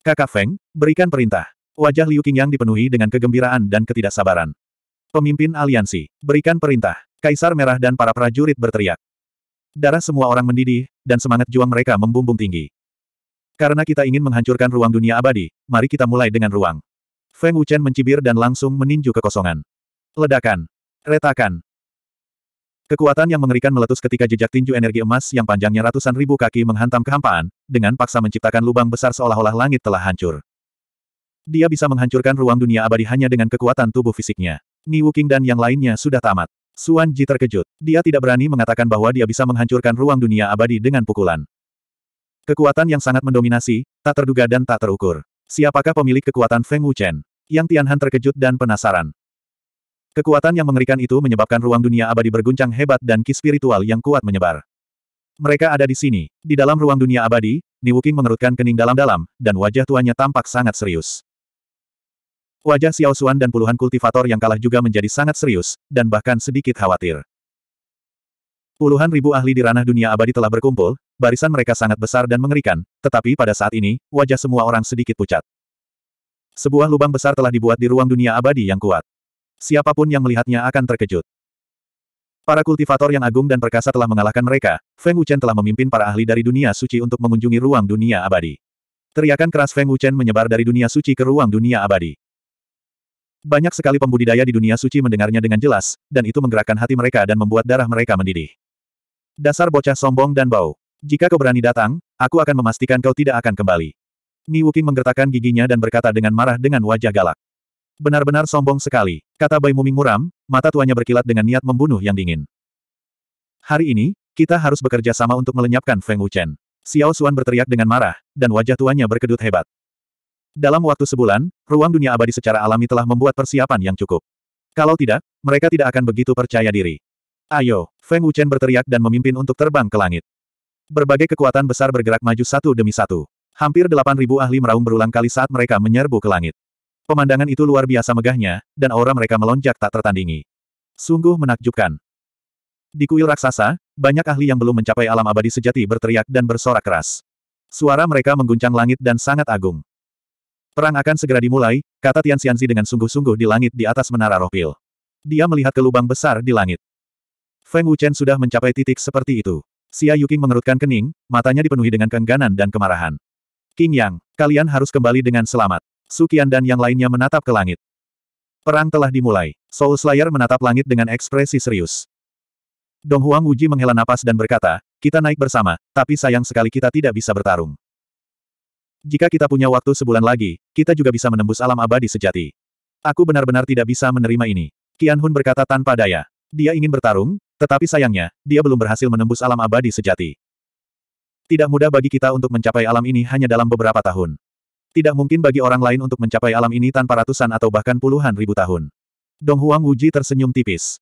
Kakak Feng, berikan perintah. Wajah Liu Qingyang dipenuhi dengan kegembiraan dan ketidaksabaran. Pemimpin aliansi, berikan perintah. Kaisar Merah dan para prajurit berteriak. Darah semua orang mendidih, dan semangat juang mereka membumbung tinggi. Karena kita ingin menghancurkan ruang dunia abadi, mari kita mulai dengan ruang. Feng Wuchen mencibir dan langsung meninju kekosongan. Ledakan. Retakan. Kekuatan yang mengerikan meletus ketika jejak tinju energi emas yang panjangnya ratusan ribu kaki menghantam kehampaan, dengan paksa menciptakan lubang besar seolah-olah langit telah hancur. Dia bisa menghancurkan ruang dunia abadi hanya dengan kekuatan tubuh fisiknya. Ni Wuking dan yang lainnya sudah tamat. Suan Ji terkejut. Dia tidak berani mengatakan bahwa dia bisa menghancurkan ruang dunia abadi dengan pukulan. Kekuatan yang sangat mendominasi, tak terduga dan tak terukur. Siapakah pemilik kekuatan Feng Wuchen? Yang Tianhan terkejut dan penasaran. Kekuatan yang mengerikan itu menyebabkan ruang dunia abadi berguncang hebat dan ki spiritual yang kuat menyebar. Mereka ada di sini. Di dalam ruang dunia abadi, Ni Niwuking mengerutkan kening dalam-dalam, dan wajah tuanya tampak sangat serius. Wajah Xiao Xuan dan puluhan kultivator yang kalah juga menjadi sangat serius, dan bahkan sedikit khawatir. Puluhan ribu ahli di ranah dunia abadi telah berkumpul, barisan mereka sangat besar dan mengerikan, tetapi pada saat ini, wajah semua orang sedikit pucat. Sebuah lubang besar telah dibuat di ruang dunia abadi yang kuat. Siapapun yang melihatnya akan terkejut. Para kultivator yang agung dan perkasa telah mengalahkan mereka, Feng Wuchen telah memimpin para ahli dari dunia suci untuk mengunjungi ruang dunia abadi. Teriakan keras Feng Wuchen menyebar dari dunia suci ke ruang dunia abadi. Banyak sekali pembudidaya di dunia suci mendengarnya dengan jelas, dan itu menggerakkan hati mereka dan membuat darah mereka mendidih. Dasar bocah sombong dan bau. Jika kau berani datang, aku akan memastikan kau tidak akan kembali. Ni Wuking menggertakkan giginya dan berkata dengan marah dengan wajah galak. Benar-benar sombong sekali, kata Bai Muming muram, mata tuanya berkilat dengan niat membunuh yang dingin. Hari ini, kita harus bekerja sama untuk melenyapkan Feng Wuchen. Xiao Xuan berteriak dengan marah, dan wajah tuanya berkedut hebat. Dalam waktu sebulan, ruang dunia abadi secara alami telah membuat persiapan yang cukup. Kalau tidak, mereka tidak akan begitu percaya diri. Ayo, Feng Wuchen berteriak dan memimpin untuk terbang ke langit. Berbagai kekuatan besar bergerak maju satu demi satu. Hampir delapan ribu ahli meraung berulang kali saat mereka menyerbu ke langit. Pemandangan itu luar biasa megahnya, dan aura mereka melonjak tak tertandingi. Sungguh menakjubkan. Di kuil raksasa, banyak ahli yang belum mencapai alam abadi sejati berteriak dan bersorak keras. Suara mereka mengguncang langit dan sangat agung. Perang akan segera dimulai, kata Tian Xianzi dengan sungguh-sungguh di langit di atas menara roh pil. Dia melihat ke lubang besar di langit. Feng Wuchen sudah mencapai titik seperti itu. Xia Yuking mengerutkan kening, matanya dipenuhi dengan keengganan dan kemarahan. King Yang, kalian harus kembali dengan selamat. Sukian dan yang lainnya menatap ke langit. Perang telah dimulai. Soul Slayer menatap langit dengan ekspresi serius. Dong Huang Wuji menghela napas dan berkata, kita naik bersama, tapi sayang sekali kita tidak bisa bertarung. Jika kita punya waktu sebulan lagi, kita juga bisa menembus alam abadi sejati. Aku benar-benar tidak bisa menerima ini. Qian Hun berkata tanpa daya. Dia ingin bertarung, tetapi sayangnya, dia belum berhasil menembus alam abadi sejati. Tidak mudah bagi kita untuk mencapai alam ini hanya dalam beberapa tahun. Tidak mungkin bagi orang lain untuk mencapai alam ini tanpa ratusan atau bahkan puluhan ribu tahun. Dong Huang Wuji tersenyum tipis.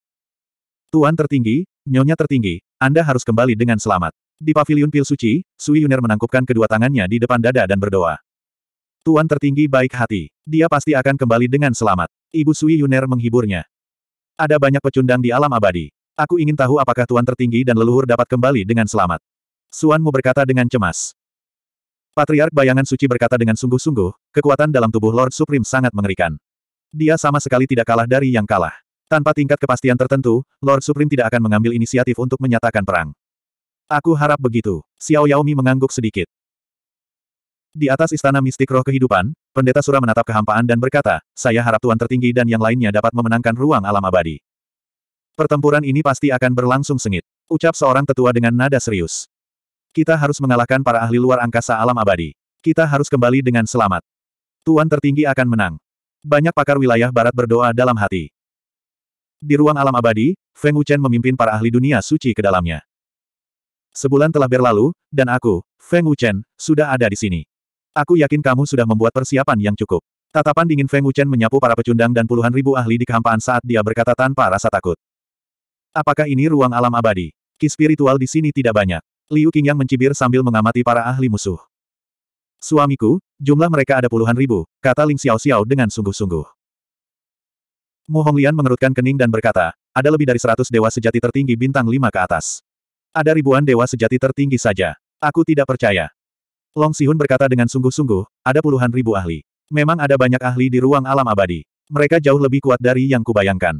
Tuan tertinggi, nyonya tertinggi, Anda harus kembali dengan selamat. Di paviliun pil suci, Sui Yuner menangkupkan kedua tangannya di depan dada dan berdoa. Tuan tertinggi baik hati. Dia pasti akan kembali dengan selamat. Ibu Sui Yuner menghiburnya. Ada banyak pecundang di alam abadi. Aku ingin tahu apakah tuan tertinggi dan leluhur dapat kembali dengan selamat. Suanmu berkata dengan cemas. Patriark bayangan suci berkata dengan sungguh-sungguh, kekuatan dalam tubuh Lord Supreme sangat mengerikan. Dia sama sekali tidak kalah dari yang kalah. Tanpa tingkat kepastian tertentu, Lord Supreme tidak akan mengambil inisiatif untuk menyatakan perang. Aku harap begitu. Xiao Yaomi mengangguk sedikit. Di atas istana mistik roh kehidupan, pendeta Sura menatap kehampaan dan berkata, saya harap Tuan tertinggi dan yang lainnya dapat memenangkan ruang alam abadi. Pertempuran ini pasti akan berlangsung sengit. Ucap seorang tetua dengan nada serius. Kita harus mengalahkan para ahli luar angkasa alam abadi. Kita harus kembali dengan selamat. Tuan tertinggi akan menang. Banyak pakar wilayah barat berdoa dalam hati. Di ruang alam abadi, Feng Wuchen memimpin para ahli dunia suci ke dalamnya. Sebulan telah berlalu, dan aku, Feng Wuchen, sudah ada di sini. Aku yakin kamu sudah membuat persiapan yang cukup. Tatapan dingin Feng Wuchen menyapu para pecundang dan puluhan ribu ahli di kehampaan saat dia berkata tanpa rasa takut. Apakah ini ruang alam abadi? Ki spiritual di sini tidak banyak. Liu Qingyang mencibir sambil mengamati para ahli musuh. Suamiku, jumlah mereka ada puluhan ribu, kata Ling Xiao Xiao dengan sungguh-sungguh. Mu Honglian mengerutkan kening dan berkata, ada lebih dari seratus dewa sejati tertinggi bintang lima ke atas. Ada ribuan dewa sejati tertinggi saja. Aku tidak percaya. Long Sihun berkata dengan sungguh-sungguh, ada puluhan ribu ahli. Memang ada banyak ahli di ruang alam abadi. Mereka jauh lebih kuat dari yang kubayangkan.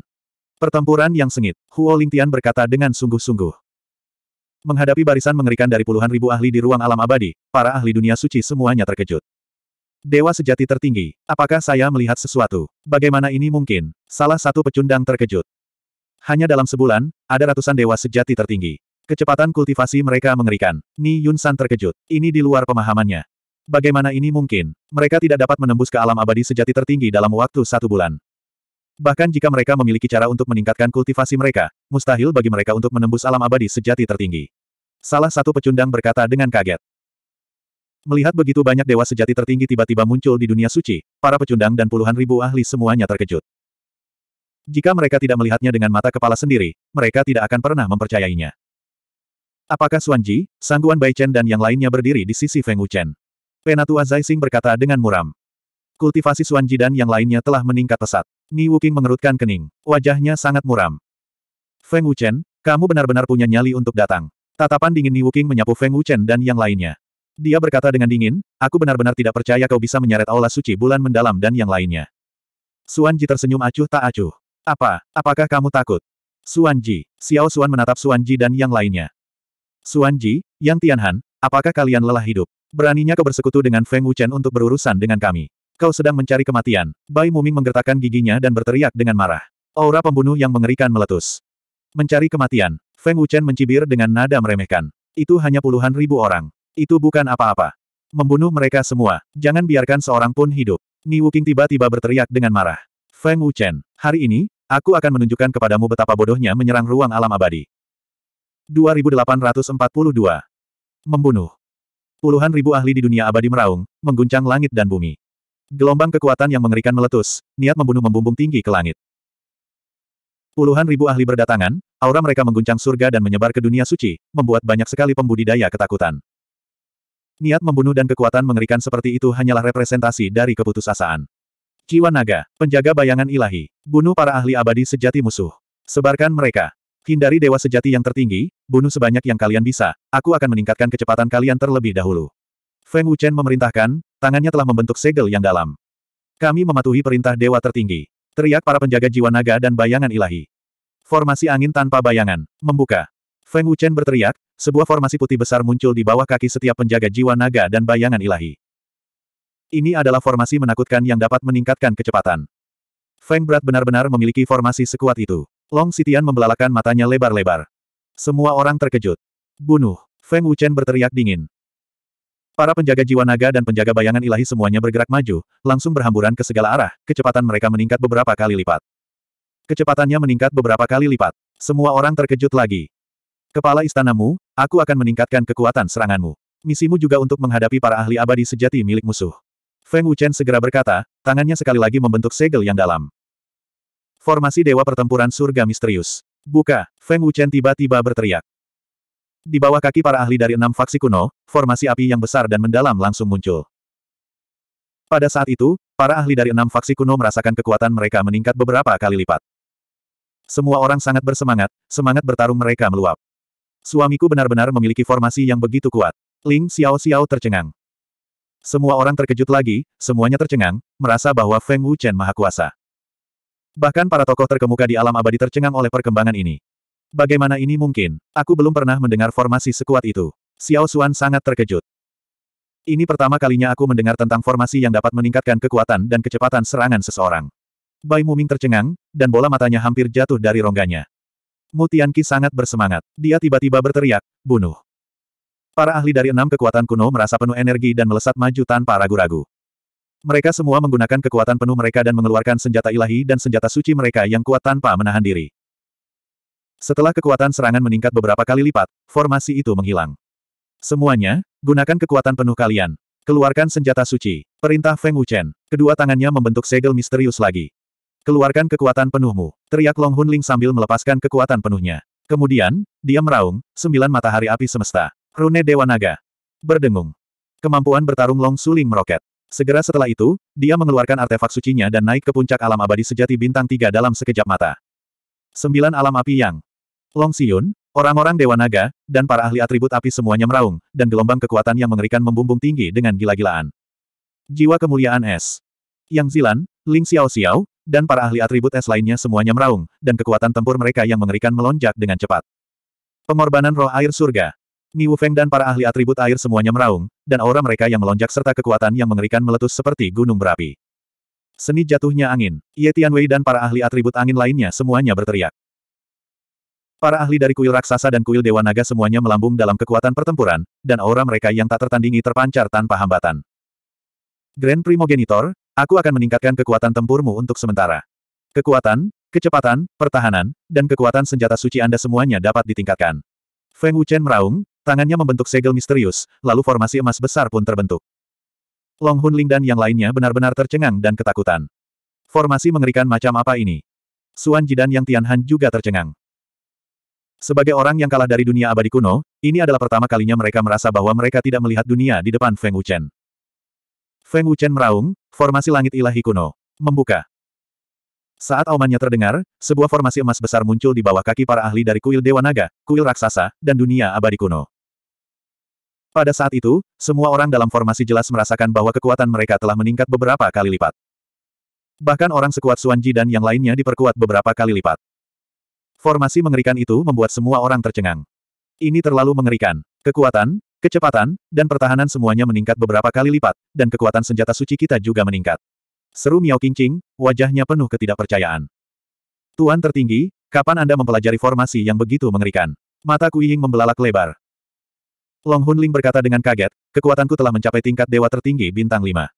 Pertempuran yang sengit, Huo Lingtian berkata dengan sungguh-sungguh. Menghadapi barisan mengerikan dari puluhan ribu ahli di ruang alam abadi, para ahli dunia suci semuanya terkejut. Dewa sejati tertinggi, apakah saya melihat sesuatu? Bagaimana ini mungkin? Salah satu pecundang terkejut. Hanya dalam sebulan, ada ratusan dewa sejati tertinggi. Kecepatan kultivasi mereka mengerikan. Ni Yun San terkejut. Ini di luar pemahamannya. Bagaimana ini mungkin? Mereka tidak dapat menembus ke alam abadi sejati tertinggi dalam waktu satu bulan. Bahkan jika mereka memiliki cara untuk meningkatkan kultivasi mereka, mustahil bagi mereka untuk menembus alam abadi sejati tertinggi. Salah satu pecundang berkata dengan kaget. Melihat begitu banyak dewa sejati tertinggi tiba-tiba muncul di dunia suci, para pecundang dan puluhan ribu ahli semuanya terkejut. Jika mereka tidak melihatnya dengan mata kepala sendiri, mereka tidak akan pernah mempercayainya. Apakah Ji, Sangguan Bai Chen dan yang lainnya berdiri di sisi Feng Wuchen? Penatua Zai Zaising berkata dengan muram. Kultivasi Ji dan yang lainnya telah meningkat pesat. Ni Wuking mengerutkan kening. Wajahnya sangat muram. Feng Wuchen, kamu benar-benar punya nyali untuk datang. Tatapan dingin Ni Wuking menyapu Feng Wuchen dan yang lainnya. Dia berkata dengan dingin, aku benar-benar tidak percaya kau bisa menyeret aula suci bulan mendalam dan yang lainnya. Suan Ji tersenyum acuh tak acuh. Apa, apakah kamu takut? Suan Ji, Xiao Suan menatap Suan Ji dan yang lainnya. Suan Ji, Yang Tianhan, apakah kalian lelah hidup? Beraninya kau bersekutu dengan Feng Wuchen untuk berurusan dengan kami? Kau sedang mencari kematian. Bai Muming menggertakkan giginya dan berteriak dengan marah. Aura pembunuh yang mengerikan meletus. Mencari kematian. Feng Wuchen mencibir dengan nada meremehkan. Itu hanya puluhan ribu orang. Itu bukan apa-apa. Membunuh mereka semua. Jangan biarkan seorang pun hidup. Ni Wuking tiba-tiba berteriak dengan marah. Feng Wuchen, hari ini, aku akan menunjukkan kepadamu betapa bodohnya menyerang ruang alam abadi. 2842. Membunuh. Puluhan ribu ahli di dunia abadi meraung, mengguncang langit dan bumi. Gelombang kekuatan yang mengerikan meletus, niat membunuh membumbung tinggi ke langit. Puluhan ribu ahli berdatangan, aura mereka mengguncang surga dan menyebar ke dunia suci, membuat banyak sekali pembudidaya ketakutan. Niat membunuh dan kekuatan mengerikan seperti itu hanyalah representasi dari keputusasaan. Jiwa naga, penjaga bayangan ilahi, bunuh para ahli abadi sejati musuh. Sebarkan mereka. Hindari dewa sejati yang tertinggi, bunuh sebanyak yang kalian bisa, aku akan meningkatkan kecepatan kalian terlebih dahulu. Feng Wuchen memerintahkan, tangannya telah membentuk segel yang dalam. Kami mematuhi perintah dewa tertinggi. Teriak para penjaga jiwa naga dan bayangan ilahi. Formasi angin tanpa bayangan. Membuka. Feng Wuchen berteriak, sebuah formasi putih besar muncul di bawah kaki setiap penjaga jiwa naga dan bayangan ilahi. Ini adalah formasi menakutkan yang dapat meningkatkan kecepatan. Feng Berat benar-benar memiliki formasi sekuat itu. Long Sitian membelalakan matanya lebar-lebar. Semua orang terkejut. Bunuh. Feng Wuchen berteriak dingin. Para penjaga jiwa naga dan penjaga bayangan ilahi semuanya bergerak maju, langsung berhamburan ke segala arah, kecepatan mereka meningkat beberapa kali lipat. Kecepatannya meningkat beberapa kali lipat. Semua orang terkejut lagi. Kepala istanamu, aku akan meningkatkan kekuatan seranganmu. Misimu juga untuk menghadapi para ahli abadi sejati milik musuh. Feng Wuchen segera berkata, tangannya sekali lagi membentuk segel yang dalam. Formasi Dewa Pertempuran Surga Misterius. Buka, Feng Wuchen tiba-tiba berteriak. Di bawah kaki para ahli dari enam faksi kuno, formasi api yang besar dan mendalam langsung muncul. Pada saat itu, para ahli dari enam faksi kuno merasakan kekuatan mereka meningkat beberapa kali lipat. Semua orang sangat bersemangat, semangat bertarung mereka meluap. Suamiku benar-benar memiliki formasi yang begitu kuat. Ling Xiao Xiao tercengang. Semua orang terkejut lagi, semuanya tercengang, merasa bahwa Feng Wuchen maha kuasa. Bahkan para tokoh terkemuka di alam abadi tercengang oleh perkembangan ini. Bagaimana ini mungkin? Aku belum pernah mendengar formasi sekuat itu. Xiao Xuan sangat terkejut. Ini pertama kalinya aku mendengar tentang formasi yang dapat meningkatkan kekuatan dan kecepatan serangan seseorang. Bai Muming tercengang, dan bola matanya hampir jatuh dari rongganya. Mutianki sangat bersemangat. Dia tiba-tiba berteriak, bunuh. Para ahli dari enam kekuatan kuno merasa penuh energi dan melesat maju tanpa ragu-ragu. Mereka semua menggunakan kekuatan penuh mereka dan mengeluarkan senjata ilahi dan senjata suci mereka yang kuat tanpa menahan diri. Setelah kekuatan serangan meningkat beberapa kali lipat, formasi itu menghilang. Semuanya, gunakan kekuatan penuh kalian. Keluarkan senjata suci. Perintah Feng Wuchen. Kedua tangannya membentuk segel misterius lagi. Keluarkan kekuatan penuhmu. Teriak Long Hunling sambil melepaskan kekuatan penuhnya. Kemudian, dia meraung, sembilan matahari api semesta. Rune Dewa Naga. Berdengung. Kemampuan bertarung Long Suling meroket. Segera setelah itu, dia mengeluarkan artefak sucinya dan naik ke puncak alam abadi sejati bintang tiga dalam sekejap mata. Sembilan alam api yang Long Siyun, orang-orang Dewa Naga, dan para ahli atribut api semuanya meraung, dan gelombang kekuatan yang mengerikan membumbung tinggi dengan gila-gilaan. Jiwa kemuliaan es. Yang Zilan, Ling Xiao Xiao, dan para ahli atribut es lainnya semuanya meraung, dan kekuatan tempur mereka yang mengerikan melonjak dengan cepat. Pengorbanan roh air surga. Ni Wufeng dan para ahli atribut air semuanya meraung, dan aura mereka yang melonjak serta kekuatan yang mengerikan meletus seperti gunung berapi. Seni jatuhnya angin. Ye Tianwei dan para ahli atribut angin lainnya semuanya berteriak. Para ahli dari kuil raksasa dan kuil dewa naga semuanya melambung dalam kekuatan pertempuran, dan aura mereka yang tak tertandingi terpancar tanpa hambatan. Grand Primogenitor, aku akan meningkatkan kekuatan tempurmu untuk sementara. Kekuatan, kecepatan, pertahanan, dan kekuatan senjata suci Anda semuanya dapat ditingkatkan. Feng Wuchen meraung, tangannya membentuk segel misterius, lalu formasi emas besar pun terbentuk. Long Hun Ling dan yang lainnya benar-benar tercengang dan ketakutan. Formasi mengerikan macam apa ini? Suan Jidan yang Tianhan juga tercengang. Sebagai orang yang kalah dari dunia abadi kuno, ini adalah pertama kalinya mereka merasa bahwa mereka tidak melihat dunia di depan Feng Wuchen. Feng Wuchen meraung, formasi langit ilahi kuno. Membuka. Saat aumannya terdengar, sebuah formasi emas besar muncul di bawah kaki para ahli dari kuil Dewa Naga, kuil raksasa, dan dunia abadi kuno. Pada saat itu, semua orang dalam formasi jelas merasakan bahwa kekuatan mereka telah meningkat beberapa kali lipat. Bahkan orang sekuat Suanji dan yang lainnya diperkuat beberapa kali lipat. Formasi mengerikan itu membuat semua orang tercengang. Ini terlalu mengerikan. Kekuatan, kecepatan, dan pertahanan semuanya meningkat beberapa kali lipat, dan kekuatan senjata suci kita juga meningkat. Seru Miao Qingqing, wajahnya penuh ketidakpercayaan. Tuan tertinggi, kapan Anda mempelajari formasi yang begitu mengerikan? Mata Kuiying membelalak lebar. Long Hunling berkata dengan kaget, kekuatanku telah mencapai tingkat dewa tertinggi bintang 5.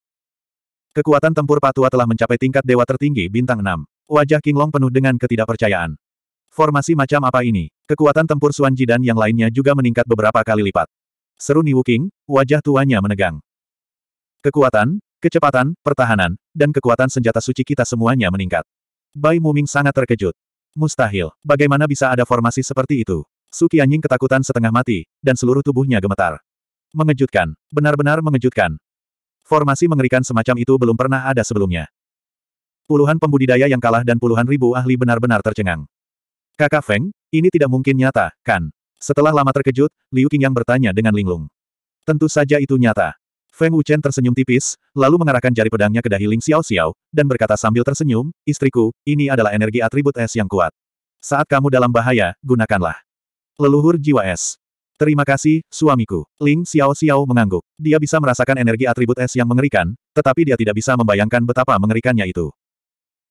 Kekuatan tempur patua telah mencapai tingkat dewa tertinggi bintang 6. Wajah King Long penuh dengan ketidakpercayaan. Formasi macam apa ini? Kekuatan tempur Xuan Ji dan yang lainnya juga meningkat beberapa kali lipat. Seru Ni King, wajah tuanya menegang. Kekuatan, kecepatan, pertahanan, dan kekuatan senjata suci kita semuanya meningkat. Bai Muming sangat terkejut. Mustahil, bagaimana bisa ada formasi seperti itu? Suki anjing ketakutan setengah mati, dan seluruh tubuhnya gemetar. Mengejutkan, benar-benar mengejutkan. Formasi mengerikan semacam itu belum pernah ada sebelumnya. Puluhan pembudidaya yang kalah dan puluhan ribu ahli benar-benar tercengang. Kakak Feng, ini tidak mungkin nyata, kan? Setelah lama terkejut, Liu Qingyang bertanya dengan linglung. Tentu saja itu nyata. Feng Wuchen tersenyum tipis, lalu mengarahkan jari pedangnya ke dahi Ling Xiao Xiao, dan berkata sambil tersenyum, Istriku, ini adalah energi atribut es yang kuat. Saat kamu dalam bahaya, gunakanlah. Leluhur jiwa es. Terima kasih, suamiku. Ling Xiao Xiao mengangguk. Dia bisa merasakan energi atribut es yang mengerikan, tetapi dia tidak bisa membayangkan betapa mengerikannya itu.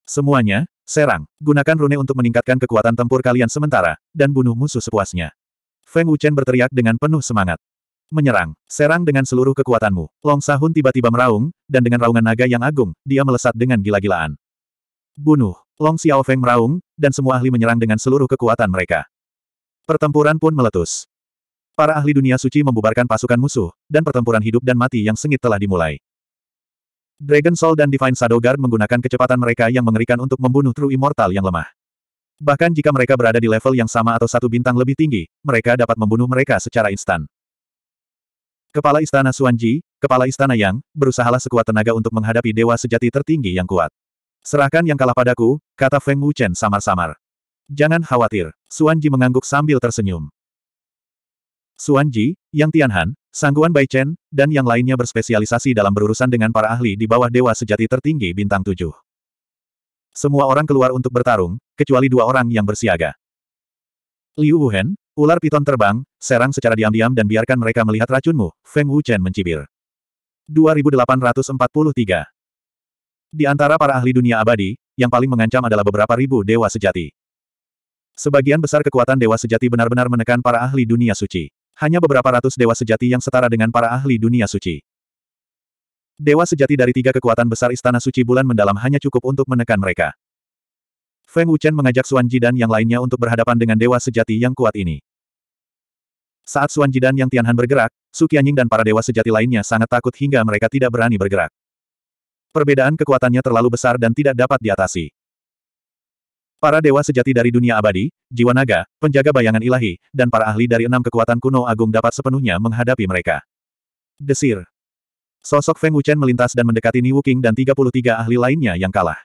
Semuanya, Serang, gunakan rune untuk meningkatkan kekuatan tempur kalian sementara, dan bunuh musuh sepuasnya. Feng Wuchen berteriak dengan penuh semangat. Menyerang, serang dengan seluruh kekuatanmu. Long Sahun tiba-tiba meraung, dan dengan raungan naga yang agung, dia melesat dengan gila-gilaan. Bunuh, Long Xiao Feng meraung, dan semua ahli menyerang dengan seluruh kekuatan mereka. Pertempuran pun meletus. Para ahli dunia suci membubarkan pasukan musuh, dan pertempuran hidup dan mati yang sengit telah dimulai. Dragon Soul dan Divine Shadow Guard menggunakan kecepatan mereka yang mengerikan untuk membunuh True Immortal yang lemah. Bahkan jika mereka berada di level yang sama atau satu bintang lebih tinggi, mereka dapat membunuh mereka secara instan. Kepala Istana Suanji, Kepala Istana Yang, berusahalah sekuat tenaga untuk menghadapi dewa sejati tertinggi yang kuat. Serahkan yang kalah padaku, kata Feng Wuchen samar-samar. Jangan khawatir, Suanji mengangguk sambil tersenyum. Suanji, Yang Tianhan, Sangguan Bai Chen, dan yang lainnya berspesialisasi dalam berurusan dengan para ahli di bawah dewa sejati tertinggi bintang tujuh. Semua orang keluar untuk bertarung, kecuali dua orang yang bersiaga. Liu Wuhen, ular piton terbang, serang secara diam-diam dan biarkan mereka melihat racunmu, Feng Wuchen mencibir. 2843 Di antara para ahli dunia abadi, yang paling mengancam adalah beberapa ribu dewa sejati. Sebagian besar kekuatan dewa sejati benar-benar menekan para ahli dunia suci hanya beberapa ratus dewa sejati yang setara dengan para ahli dunia suci. Dewa sejati dari tiga kekuatan besar Istana Suci Bulan mendalam hanya cukup untuk menekan mereka. Feng Wuchen mengajak Suan Jidan yang lainnya untuk berhadapan dengan dewa sejati yang kuat ini. Saat Suan Jidan yang Tianhan bergerak, Su Qianying dan para dewa sejati lainnya sangat takut hingga mereka tidak berani bergerak. Perbedaan kekuatannya terlalu besar dan tidak dapat diatasi. Para dewa sejati dari dunia abadi, jiwa naga, penjaga bayangan ilahi, dan para ahli dari enam kekuatan kuno agung dapat sepenuhnya menghadapi mereka. Desir. Sosok Feng Wuchen melintas dan mendekati Ni Wuking dan 33 ahli lainnya yang kalah.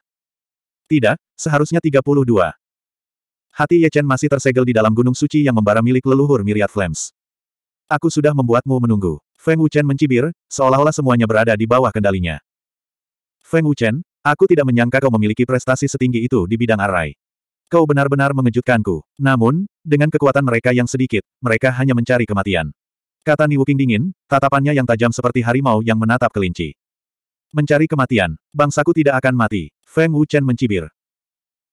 Tidak, seharusnya 32. Hati Ye Chen masih tersegel di dalam gunung suci yang membara milik leluhur myriad Flames. Aku sudah membuatmu menunggu. Feng Wuchen mencibir, seolah-olah semuanya berada di bawah kendalinya. Feng Wuchen, aku tidak menyangka kau memiliki prestasi setinggi itu di bidang arai. Kau benar-benar mengejutkanku. Namun, dengan kekuatan mereka yang sedikit, mereka hanya mencari kematian. Kata Ni Niwuking dingin, tatapannya yang tajam seperti harimau yang menatap kelinci. Mencari kematian, bangsaku tidak akan mati. Feng Wuchen mencibir.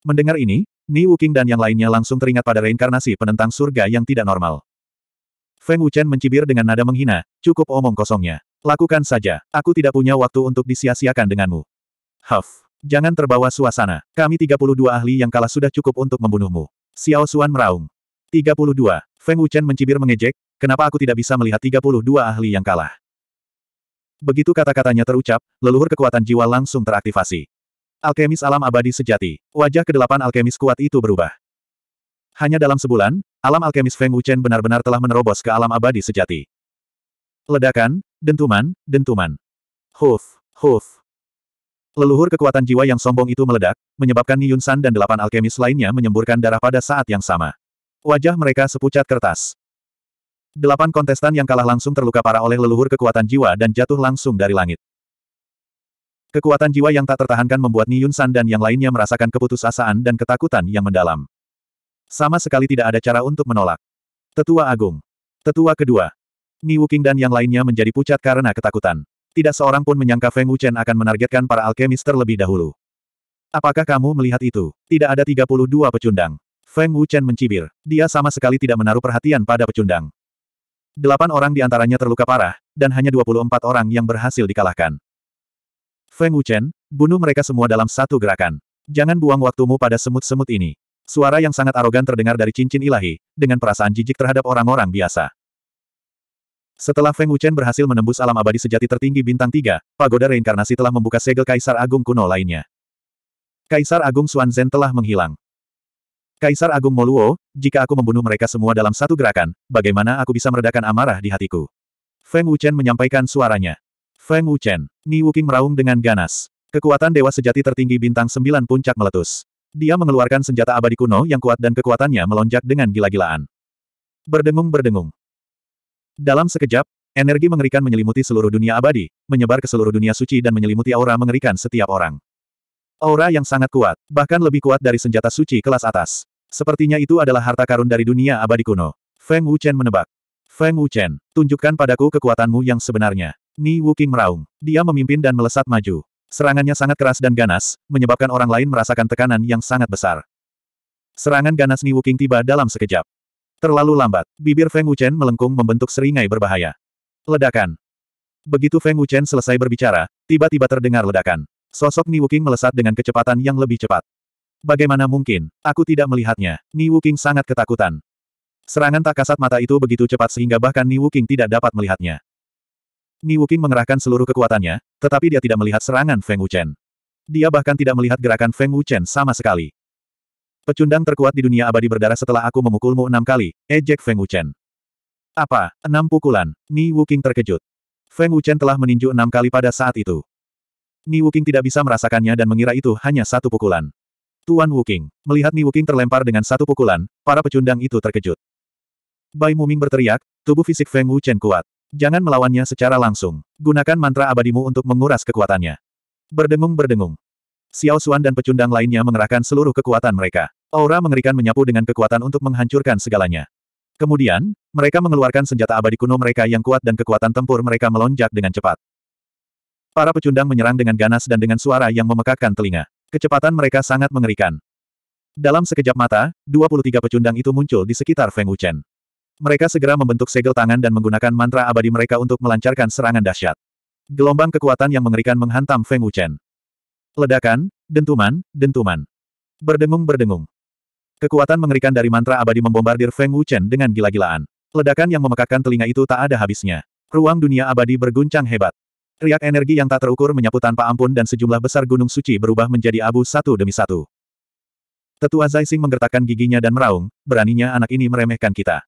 Mendengar ini, Ni Wuking dan yang lainnya langsung teringat pada reinkarnasi penentang surga yang tidak normal. Feng Wuchen mencibir dengan nada menghina, cukup omong kosongnya. Lakukan saja, aku tidak punya waktu untuk disia-siakan denganmu. Huff. Jangan terbawa suasana. Kami 32 ahli yang kalah sudah cukup untuk membunuhmu. Xiao Xuan meraung. 32. Feng Wuchen mencibir mengejek, kenapa aku tidak bisa melihat 32 ahli yang kalah? Begitu kata-katanya terucap, leluhur kekuatan jiwa langsung teraktivasi. Alkemis alam abadi sejati. Wajah kedelapan alkemis kuat itu berubah. Hanya dalam sebulan, alam alkemis Feng Wuchen benar-benar telah menerobos ke alam abadi sejati. Ledakan, dentuman, dentuman. Huf, huf. Leluhur kekuatan jiwa yang sombong itu meledak, menyebabkan Niyun San dan delapan alkemis lainnya menyemburkan darah pada saat yang sama. Wajah mereka sepucat kertas. Delapan kontestan yang kalah langsung terluka parah oleh leluhur kekuatan jiwa dan jatuh langsung dari langit. Kekuatan jiwa yang tak tertahankan membuat Niyun San dan yang lainnya merasakan keputusasaan dan ketakutan yang mendalam. Sama sekali tidak ada cara untuk menolak. Tetua Agung. Tetua kedua. Ni Wuking dan yang lainnya menjadi pucat karena ketakutan. Tidak seorang pun menyangka Feng Wuchen akan menargetkan para alkemis terlebih dahulu. Apakah kamu melihat itu? Tidak ada 32 pecundang. Feng Wuchen mencibir. Dia sama sekali tidak menaruh perhatian pada pecundang. Delapan orang di antaranya terluka parah, dan hanya 24 orang yang berhasil dikalahkan. Feng Wuchen, bunuh mereka semua dalam satu gerakan. Jangan buang waktumu pada semut-semut ini. Suara yang sangat arogan terdengar dari cincin ilahi, dengan perasaan jijik terhadap orang-orang biasa. Setelah Feng Wuchen berhasil menembus alam abadi sejati tertinggi bintang tiga, pagoda reinkarnasi telah membuka segel Kaisar Agung kuno lainnya. Kaisar Agung Xuanzhen telah menghilang. Kaisar Agung Moluo, jika aku membunuh mereka semua dalam satu gerakan, bagaimana aku bisa meredakan amarah di hatiku? Feng Wuchen menyampaikan suaranya. Feng Wuchen, Ni Wuking meraung dengan ganas. Kekuatan Dewa Sejati tertinggi bintang sembilan puncak meletus. Dia mengeluarkan senjata abadi kuno yang kuat dan kekuatannya melonjak dengan gila-gilaan. Berdengung-berdengung, dalam sekejap, energi mengerikan menyelimuti seluruh dunia abadi, menyebar ke seluruh dunia suci dan menyelimuti aura mengerikan setiap orang. Aura yang sangat kuat, bahkan lebih kuat dari senjata suci kelas atas. Sepertinya itu adalah harta karun dari dunia abadi kuno. Feng Wuchen menebak. Feng Wuchen, tunjukkan padaku kekuatanmu yang sebenarnya. Ni Wuking meraung. Dia memimpin dan melesat maju. Serangannya sangat keras dan ganas, menyebabkan orang lain merasakan tekanan yang sangat besar. Serangan ganas Ni Wuking tiba dalam sekejap. Terlalu lambat, bibir Feng Wuchen melengkung membentuk seringai berbahaya. Ledakan. Begitu Feng Wuchen selesai berbicara, tiba-tiba terdengar ledakan. Sosok Ni Wuking melesat dengan kecepatan yang lebih cepat. Bagaimana mungkin? Aku tidak melihatnya. Ni Wuking sangat ketakutan. Serangan tak kasat mata itu begitu cepat sehingga bahkan Ni Wuking tidak dapat melihatnya. Ni Wuking mengerahkan seluruh kekuatannya, tetapi dia tidak melihat serangan Feng Wuchen. Dia bahkan tidak melihat gerakan Feng Wuchen sama sekali. Pecundang terkuat di dunia abadi berdarah setelah aku memukulmu enam kali, ejek eh Feng Wuchen. Apa? Enam pukulan? Ni Wuking terkejut. Feng Wuchen telah meninju enam kali pada saat itu. Ni Wuking tidak bisa merasakannya dan mengira itu hanya satu pukulan. Tuan Wuking, melihat Ni Wuking terlempar dengan satu pukulan, para pecundang itu terkejut. Bai Muming berteriak, tubuh fisik Feng Wuchen kuat. Jangan melawannya secara langsung. Gunakan mantra abadimu untuk menguras kekuatannya. Berdengung-berdengung. Xiao Xuan dan pecundang lainnya mengerahkan seluruh kekuatan mereka. Aura mengerikan menyapu dengan kekuatan untuk menghancurkan segalanya. Kemudian, mereka mengeluarkan senjata abadi kuno mereka yang kuat dan kekuatan tempur mereka melonjak dengan cepat. Para pecundang menyerang dengan ganas dan dengan suara yang memekakkan telinga. Kecepatan mereka sangat mengerikan. Dalam sekejap mata, 23 pecundang itu muncul di sekitar Feng Wuchen. Mereka segera membentuk segel tangan dan menggunakan mantra abadi mereka untuk melancarkan serangan dahsyat. Gelombang kekuatan yang mengerikan menghantam Feng Wuchen. Ledakan, dentuman, dentuman. Berdengung-berdengung. Kekuatan mengerikan dari mantra abadi membombardir Feng Wuchen dengan gila-gilaan. Ledakan yang memekakkan telinga itu tak ada habisnya. Ruang dunia abadi berguncang hebat. Riak energi yang tak terukur menyapu tanpa ampun dan sejumlah besar gunung suci berubah menjadi abu satu demi satu. Tetua Zaising menggertakkan giginya dan meraung, beraninya anak ini meremehkan kita.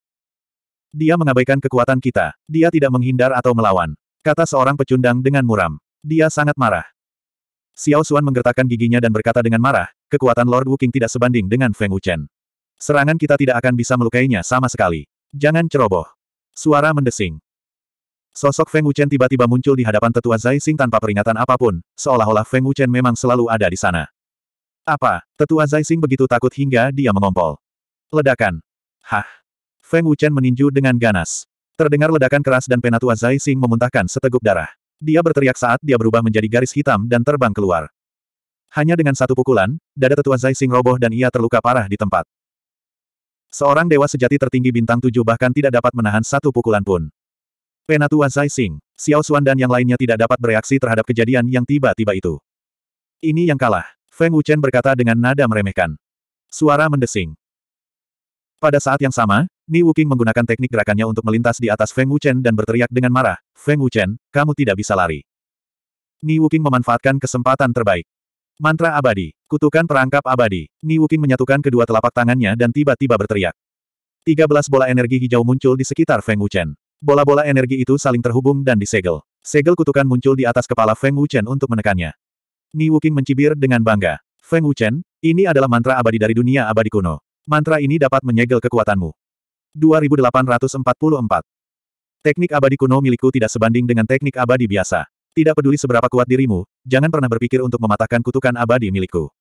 Dia mengabaikan kekuatan kita. Dia tidak menghindar atau melawan. Kata seorang pecundang dengan muram. Dia sangat marah. Xiao Xuan menggertakkan giginya dan berkata dengan marah, kekuatan Lord Wuking tidak sebanding dengan Feng Wuchen. Serangan kita tidak akan bisa melukainya sama sekali. Jangan ceroboh. Suara mendesing. Sosok Feng Wuchen tiba-tiba muncul di hadapan tetua Zai Xing tanpa peringatan apapun, seolah-olah Feng Wuchen memang selalu ada di sana. Apa? Tetua Zai Xing begitu takut hingga dia mengompol. Ledakan. Hah. Feng Wuchen meninju dengan ganas. Terdengar ledakan keras dan penatua Zai Xing memuntahkan seteguk darah. Dia berteriak saat dia berubah menjadi garis hitam dan terbang keluar. Hanya dengan satu pukulan, dada tetua Zai Xing roboh dan ia terluka parah di tempat. Seorang dewa sejati tertinggi bintang tujuh bahkan tidak dapat menahan satu pukulan pun. Penatua Zai Xing, Xiao Xuan dan yang lainnya tidak dapat bereaksi terhadap kejadian yang tiba-tiba itu. Ini yang kalah, Feng Wuchen berkata dengan nada meremehkan. Suara mendesing. Pada saat yang sama, Ni Wuking menggunakan teknik gerakannya untuk melintas di atas Feng Wuchen dan berteriak dengan marah, Feng Wuchen, kamu tidak bisa lari. Ni Wuking memanfaatkan kesempatan terbaik. Mantra abadi, kutukan perangkap abadi. Ni Wuking menyatukan kedua telapak tangannya dan tiba-tiba berteriak. 13 bola energi hijau muncul di sekitar Feng Wuchen. Bola-bola energi itu saling terhubung dan disegel. Segel kutukan muncul di atas kepala Feng Wuchen untuk menekannya. Ni Wuking mencibir dengan bangga. Feng Wuchen, ini adalah mantra abadi dari dunia abadi kuno. Mantra ini dapat menyegel kekuatanmu. 2844. Teknik abadi kuno milikku tidak sebanding dengan teknik abadi biasa. Tidak peduli seberapa kuat dirimu, jangan pernah berpikir untuk mematahkan kutukan abadi milikku.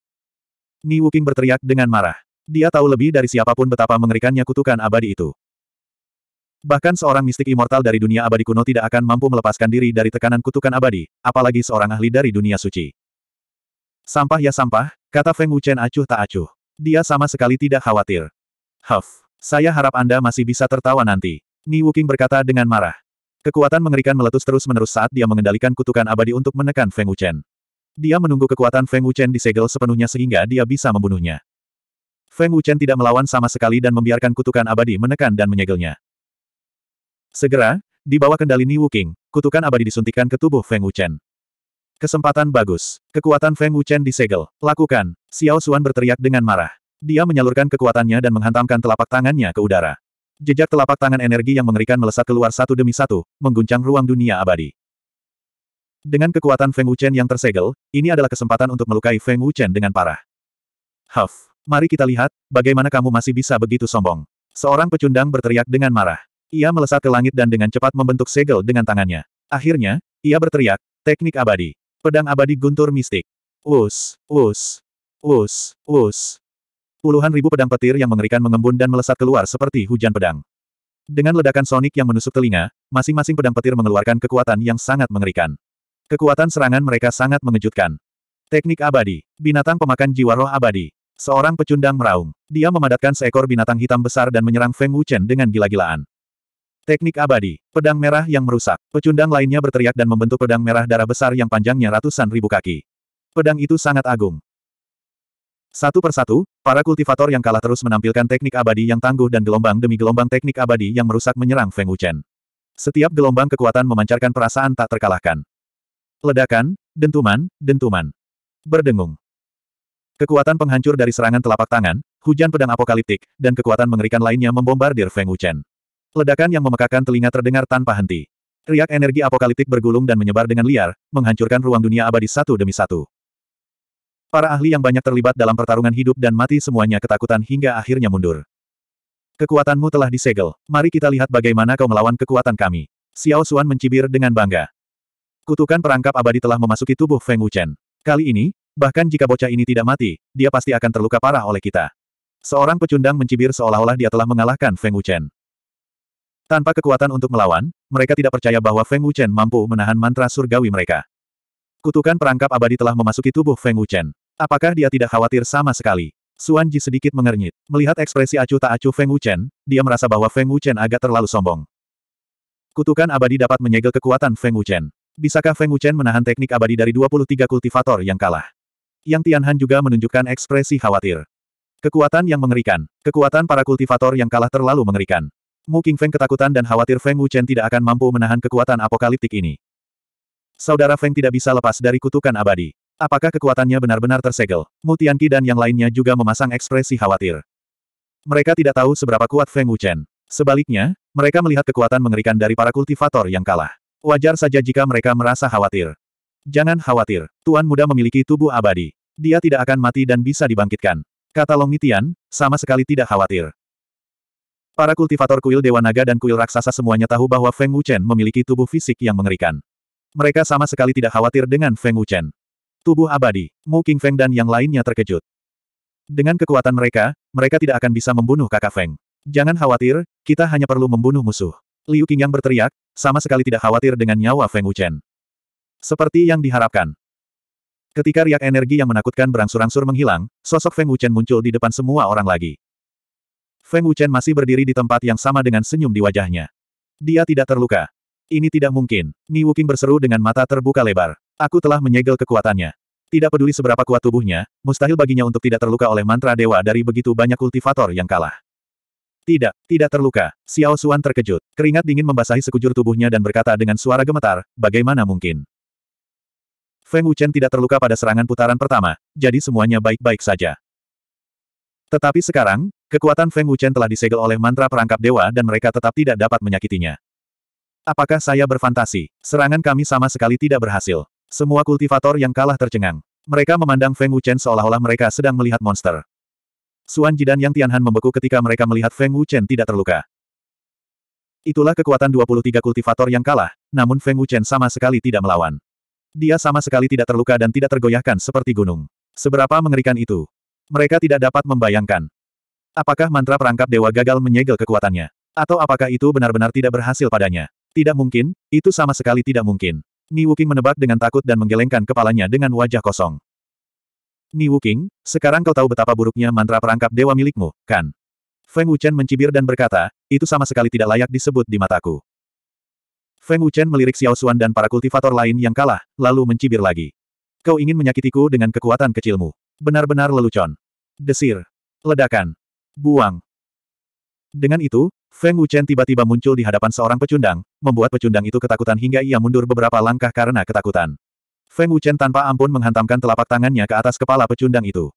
Ni Wuking berteriak dengan marah. Dia tahu lebih dari siapapun betapa mengerikannya kutukan abadi itu. Bahkan seorang mistik immortal dari dunia abadi kuno tidak akan mampu melepaskan diri dari tekanan kutukan abadi, apalagi seorang ahli dari dunia suci. Sampah ya sampah, kata Feng Wuchen acuh tak acuh. Dia sama sekali tidak khawatir. Huff, saya harap Anda masih bisa tertawa nanti. Ni Wuking berkata dengan marah. Kekuatan mengerikan meletus terus-menerus saat dia mengendalikan kutukan abadi untuk menekan Feng Wuchen. Dia menunggu kekuatan Feng Wuchen disegel sepenuhnya sehingga dia bisa membunuhnya. Feng Wuchen tidak melawan sama sekali dan membiarkan kutukan abadi menekan dan menyegelnya. Segera, di bawah kendali Ni Wuking, kutukan abadi disuntikkan ke tubuh Feng Wuchen. Kesempatan bagus. Kekuatan Feng Wuchen disegel. Lakukan. Xiao Xuan berteriak dengan marah. Dia menyalurkan kekuatannya dan menghantamkan telapak tangannya ke udara. Jejak telapak tangan energi yang mengerikan melesat keluar satu demi satu, mengguncang ruang dunia abadi. Dengan kekuatan Feng Wuchen yang tersegel, ini adalah kesempatan untuk melukai Feng Wuchen dengan parah. Huff, mari kita lihat, bagaimana kamu masih bisa begitu sombong. Seorang pecundang berteriak dengan marah. Ia melesat ke langit dan dengan cepat membentuk segel dengan tangannya. Akhirnya, ia berteriak, teknik abadi. Pedang abadi guntur mistik. Us, us, us, us. Puluhan ribu pedang petir yang mengerikan mengembun dan melesat keluar seperti hujan pedang. Dengan ledakan sonik yang menusuk telinga, masing-masing pedang petir mengeluarkan kekuatan yang sangat mengerikan. Kekuatan serangan mereka sangat mengejutkan. Teknik abadi. Binatang pemakan jiwa roh abadi. Seorang pecundang meraung. Dia memadatkan seekor binatang hitam besar dan menyerang Feng Wuchen dengan gila-gilaan. Teknik abadi. Pedang merah yang merusak. Pecundang lainnya berteriak dan membentuk pedang merah darah besar yang panjangnya ratusan ribu kaki. Pedang itu sangat agung. Satu persatu, para kultivator yang kalah terus menampilkan teknik abadi yang tangguh dan gelombang demi gelombang teknik abadi yang merusak menyerang Feng Wuchen. Setiap gelombang kekuatan memancarkan perasaan tak terkalahkan. Ledakan, dentuman, dentuman. Berdengung. Kekuatan penghancur dari serangan telapak tangan, hujan pedang apokaliptik, dan kekuatan mengerikan lainnya membombardir Feng Wuchen. Ledakan yang memekakan telinga terdengar tanpa henti. Riak energi apokaliptik bergulung dan menyebar dengan liar, menghancurkan ruang dunia abadi satu demi satu. Para ahli yang banyak terlibat dalam pertarungan hidup dan mati semuanya ketakutan hingga akhirnya mundur. Kekuatanmu telah disegel. Mari kita lihat bagaimana kau melawan kekuatan kami. Xiao Xuan mencibir dengan bangga. Kutukan perangkap abadi telah memasuki tubuh Feng Wuchen. Kali ini, bahkan jika bocah ini tidak mati, dia pasti akan terluka parah oleh kita. Seorang pecundang mencibir seolah-olah dia telah mengalahkan Feng Wuchen. Tanpa kekuatan untuk melawan, mereka tidak percaya bahwa Feng Wuchen mampu menahan mantra surgawi mereka. Kutukan perangkap abadi telah memasuki tubuh Feng Wuchen. Apakah dia tidak khawatir sama sekali? Suan Ji sedikit mengernyit. Melihat ekspresi acuh tak acuh Feng Wuchen, dia merasa bahwa Feng Wuchen agak terlalu sombong. Kutukan abadi dapat menyegel kekuatan Feng Wuchen. Bisakah Feng Wuchen menahan teknik abadi dari 23 kultivator yang kalah? Yang Tianhan juga menunjukkan ekspresi khawatir. Kekuatan yang mengerikan. Kekuatan para kultivator yang kalah terlalu mengerikan. Mu Feng ketakutan dan khawatir Feng Wuchen tidak akan mampu menahan kekuatan apokaliptik ini. Saudara Feng tidak bisa lepas dari kutukan abadi. Apakah kekuatannya benar-benar tersegel? Mutianki dan yang lainnya juga memasang ekspresi khawatir. Mereka tidak tahu seberapa kuat Feng Wuchen. Sebaliknya, mereka melihat kekuatan mengerikan dari para kultivator yang kalah. Wajar saja jika mereka merasa khawatir. Jangan khawatir, Tuan Muda memiliki tubuh abadi. Dia tidak akan mati dan bisa dibangkitkan. Kata Long Nitian, sama sekali tidak khawatir. Para kultivator kuil Dewa Naga dan kuil raksasa semuanya tahu bahwa Feng Wuchen memiliki tubuh fisik yang mengerikan. Mereka sama sekali tidak khawatir dengan Feng Wuchen. Tubuh abadi, Mu King Feng dan yang lainnya terkejut. Dengan kekuatan mereka, mereka tidak akan bisa membunuh kakak Feng. Jangan khawatir, kita hanya perlu membunuh musuh. Liu King yang berteriak, sama sekali tidak khawatir dengan nyawa Feng Wuchen. Seperti yang diharapkan. Ketika riak energi yang menakutkan berangsur-angsur menghilang, sosok Feng Wuchen muncul di depan semua orang lagi. Feng Wuchen masih berdiri di tempat yang sama dengan senyum di wajahnya. Dia tidak terluka. Ini tidak mungkin. Ni Wuking berseru dengan mata terbuka lebar. Aku telah menyegel kekuatannya. Tidak peduli seberapa kuat tubuhnya, mustahil baginya untuk tidak terluka oleh mantra dewa dari begitu banyak kultivator yang kalah. Tidak, tidak terluka. Xiao Xuan terkejut. Keringat dingin membasahi sekujur tubuhnya dan berkata dengan suara gemetar, bagaimana mungkin? Feng Wuchen tidak terluka pada serangan putaran pertama, jadi semuanya baik-baik saja. Tetapi sekarang, kekuatan Feng Wuchen telah disegel oleh mantra perangkap dewa dan mereka tetap tidak dapat menyakitinya. Apakah saya berfantasi? Serangan kami sama sekali tidak berhasil. Semua kultivator yang kalah tercengang. Mereka memandang Feng Wuchen seolah-olah mereka sedang melihat monster. Suan Jidan yang Tianhan membeku ketika mereka melihat Feng Wuchen tidak terluka. Itulah kekuatan 23 kultivator yang kalah, namun Feng Wuchen sama sekali tidak melawan. Dia sama sekali tidak terluka dan tidak tergoyahkan seperti gunung. Seberapa mengerikan itu? Mereka tidak dapat membayangkan. Apakah mantra perangkap dewa gagal menyegel kekuatannya? Atau apakah itu benar-benar tidak berhasil padanya? Tidak mungkin, itu sama sekali tidak mungkin. Ni Wuking menebak dengan takut dan menggelengkan kepalanya dengan wajah kosong. Ni Wuking, sekarang kau tahu betapa buruknya mantra perangkap dewa milikmu, kan? Feng Wuchen mencibir dan berkata, itu sama sekali tidak layak disebut di mataku. Feng Wuchen melirik Xiao Xuan dan para kultivator lain yang kalah, lalu mencibir lagi. Kau ingin menyakitiku dengan kekuatan kecilmu. Benar-benar lelucon. Desir. Ledakan. Buang. Dengan itu, Feng Wuchen tiba-tiba muncul di hadapan seorang pecundang, membuat pecundang itu ketakutan hingga ia mundur beberapa langkah karena ketakutan. Feng Wuchen tanpa ampun menghantamkan telapak tangannya ke atas kepala pecundang itu.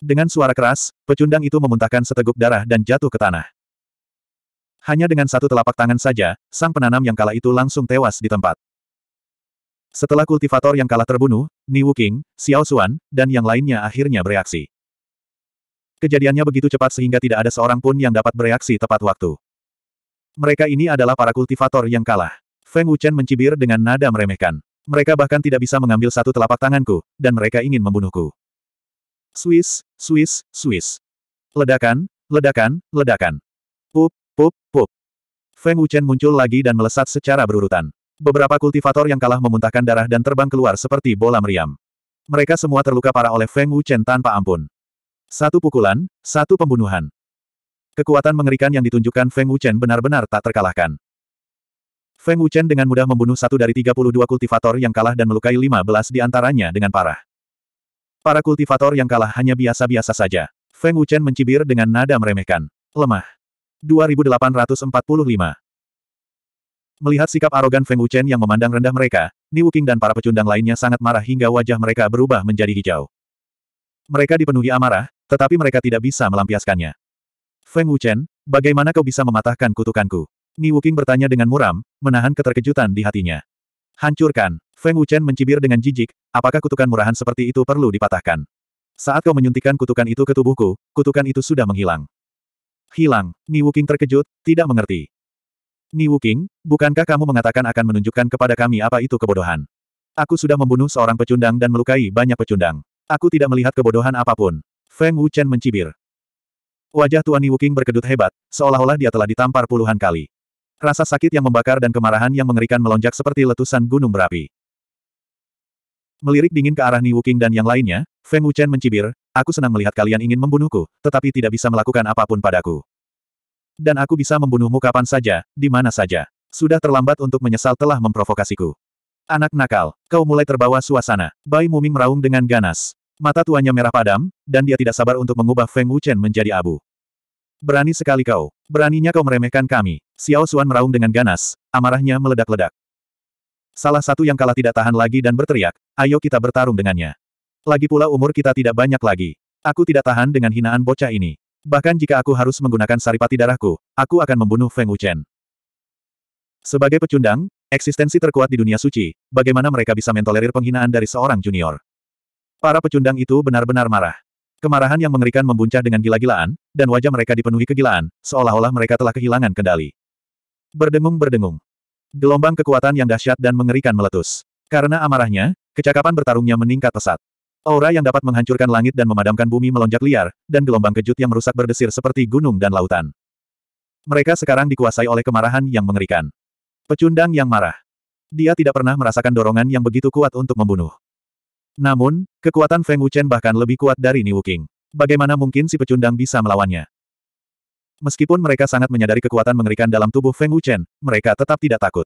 Dengan suara keras, pecundang itu memuntahkan seteguk darah dan jatuh ke tanah. Hanya dengan satu telapak tangan saja, sang penanam yang kalah itu langsung tewas di tempat. Setelah kultivator yang kalah terbunuh, Ni Wuking, Xiao Xuan, dan yang lainnya akhirnya bereaksi. Kejadiannya begitu cepat sehingga tidak ada seorang pun yang dapat bereaksi tepat waktu. Mereka ini adalah para kultivator yang kalah. Feng Wuchen mencibir dengan nada meremehkan. Mereka bahkan tidak bisa mengambil satu telapak tanganku, dan mereka ingin membunuhku. Swiss, Swiss, Swiss. Ledakan, ledakan, ledakan. Pup, pup, pup. Feng Wuchen muncul lagi dan melesat secara berurutan. Beberapa kultivator yang kalah memuntahkan darah dan terbang keluar seperti bola meriam. Mereka semua terluka parah oleh Feng Wuchen tanpa ampun. Satu pukulan, satu pembunuhan. Kekuatan mengerikan yang ditunjukkan Feng Wuchen benar-benar tak terkalahkan. Feng Wuchen dengan mudah membunuh satu dari 32 kultivator yang kalah dan melukai 15 di antaranya dengan parah. Para kultivator yang kalah hanya biasa-biasa saja. Feng Wuchen mencibir dengan nada meremehkan. Lemah. 2845 Melihat sikap arogan Feng Wuchen yang memandang rendah mereka, Ni Wuking dan para pecundang lainnya sangat marah hingga wajah mereka berubah menjadi hijau. Mereka dipenuhi amarah, tetapi mereka tidak bisa melampiaskannya. Feng Wuchen, bagaimana kau bisa mematahkan kutukanku? Ni Wuking bertanya dengan muram, menahan keterkejutan di hatinya. Hancurkan. Feng Wuchen mencibir dengan jijik, apakah kutukan murahan seperti itu perlu dipatahkan? Saat kau menyuntikkan kutukan itu ke tubuhku, kutukan itu sudah menghilang. Hilang. Ni Wuking terkejut, tidak mengerti. Ni Wuking, bukankah kamu mengatakan akan menunjukkan kepada kami apa itu kebodohan? Aku sudah membunuh seorang pecundang dan melukai banyak pecundang. Aku tidak melihat kebodohan apapun. Feng Wuchen mencibir. Wajah Tuan Wuking berkedut hebat, seolah-olah dia telah ditampar puluhan kali. Rasa sakit yang membakar dan kemarahan yang mengerikan melonjak seperti letusan gunung berapi. Melirik dingin ke arah Ni Wuking dan yang lainnya, Feng Wuchen mencibir, aku senang melihat kalian ingin membunuhku, tetapi tidak bisa melakukan apapun padaku. Dan aku bisa membunuhmu kapan saja, di mana saja. Sudah terlambat untuk menyesal telah memprovokasiku. Anak nakal, kau mulai terbawa suasana. Bai Muming meraung dengan ganas. Mata tuanya merah padam, dan dia tidak sabar untuk mengubah Feng Wuchen menjadi abu. Berani sekali kau. Beraninya kau meremehkan kami. Xiao Xuan meraung dengan ganas, amarahnya meledak-ledak. Salah satu yang kalah tidak tahan lagi dan berteriak, ayo kita bertarung dengannya. Lagi pula umur kita tidak banyak lagi. Aku tidak tahan dengan hinaan bocah ini. Bahkan jika aku harus menggunakan saripati darahku, aku akan membunuh Feng Wuchen. Sebagai pecundang, eksistensi terkuat di dunia suci, bagaimana mereka bisa mentolerir penghinaan dari seorang junior? Para pecundang itu benar-benar marah. Kemarahan yang mengerikan membuncah dengan gila-gilaan, dan wajah mereka dipenuhi kegilaan, seolah-olah mereka telah kehilangan kendali. Berdengung-berdengung. Gelombang kekuatan yang dahsyat dan mengerikan meletus. Karena amarahnya, kecakapan bertarungnya meningkat pesat. Aura yang dapat menghancurkan langit dan memadamkan bumi melonjak liar, dan gelombang kejut yang merusak berdesir seperti gunung dan lautan. Mereka sekarang dikuasai oleh kemarahan yang mengerikan. Pecundang yang marah. Dia tidak pernah merasakan dorongan yang begitu kuat untuk membunuh. Namun, kekuatan Feng Wuchen bahkan lebih kuat dari Ni Wuking. Bagaimana mungkin si pecundang bisa melawannya? Meskipun mereka sangat menyadari kekuatan mengerikan dalam tubuh Feng Wuchen, mereka tetap tidak takut.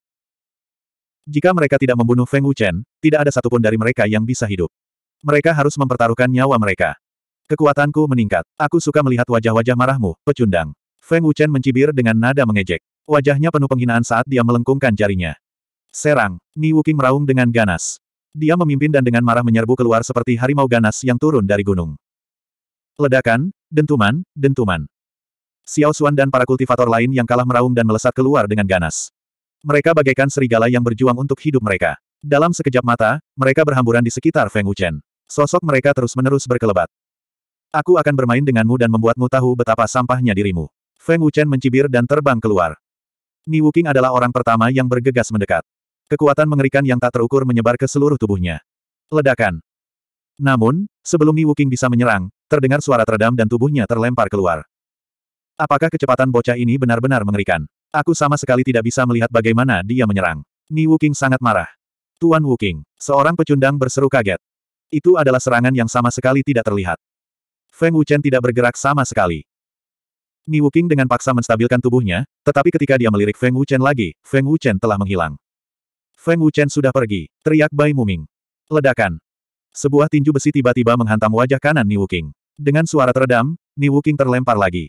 Jika mereka tidak membunuh Feng Wuchen, tidak ada satupun dari mereka yang bisa hidup. Mereka harus mempertaruhkan nyawa mereka. Kekuatanku meningkat. Aku suka melihat wajah-wajah marahmu, pecundang. Feng Wuchen mencibir dengan nada mengejek. Wajahnya penuh penghinaan saat dia melengkungkan jarinya. Serang, Ni Wuking meraung dengan ganas. Dia memimpin dan dengan marah menyerbu keluar seperti harimau ganas yang turun dari gunung. Ledakan, dentuman, dentuman. Xiao Xuan dan para kultivator lain yang kalah meraung dan melesat keluar dengan ganas. Mereka bagaikan serigala yang berjuang untuk hidup mereka. Dalam sekejap mata, mereka berhamburan di sekitar Feng Wuchen. Sosok mereka terus-menerus berkelebat. Aku akan bermain denganmu dan membuatmu tahu betapa sampahnya dirimu. Feng Wuchen mencibir dan terbang keluar. Ni Wuking adalah orang pertama yang bergegas mendekat. Kekuatan mengerikan yang tak terukur menyebar ke seluruh tubuhnya. Ledakan. Namun, sebelum Ni Wuking bisa menyerang, terdengar suara teredam dan tubuhnya terlempar keluar. Apakah kecepatan bocah ini benar-benar mengerikan? Aku sama sekali tidak bisa melihat bagaimana dia menyerang. Ni Wuking sangat marah. Tuan Wuking, seorang pecundang berseru kaget. Itu adalah serangan yang sama sekali tidak terlihat. Feng Wuchen tidak bergerak sama sekali. Ni Wuking dengan paksa menstabilkan tubuhnya, tetapi ketika dia melirik Feng Wuchen lagi, Feng Wuchen telah menghilang. Feng Wuchen sudah pergi, teriak Bai Muming. Ledakan. Sebuah tinju besi tiba-tiba menghantam wajah kanan Ni Wuking. Dengan suara teredam, Ni Wuking terlempar lagi.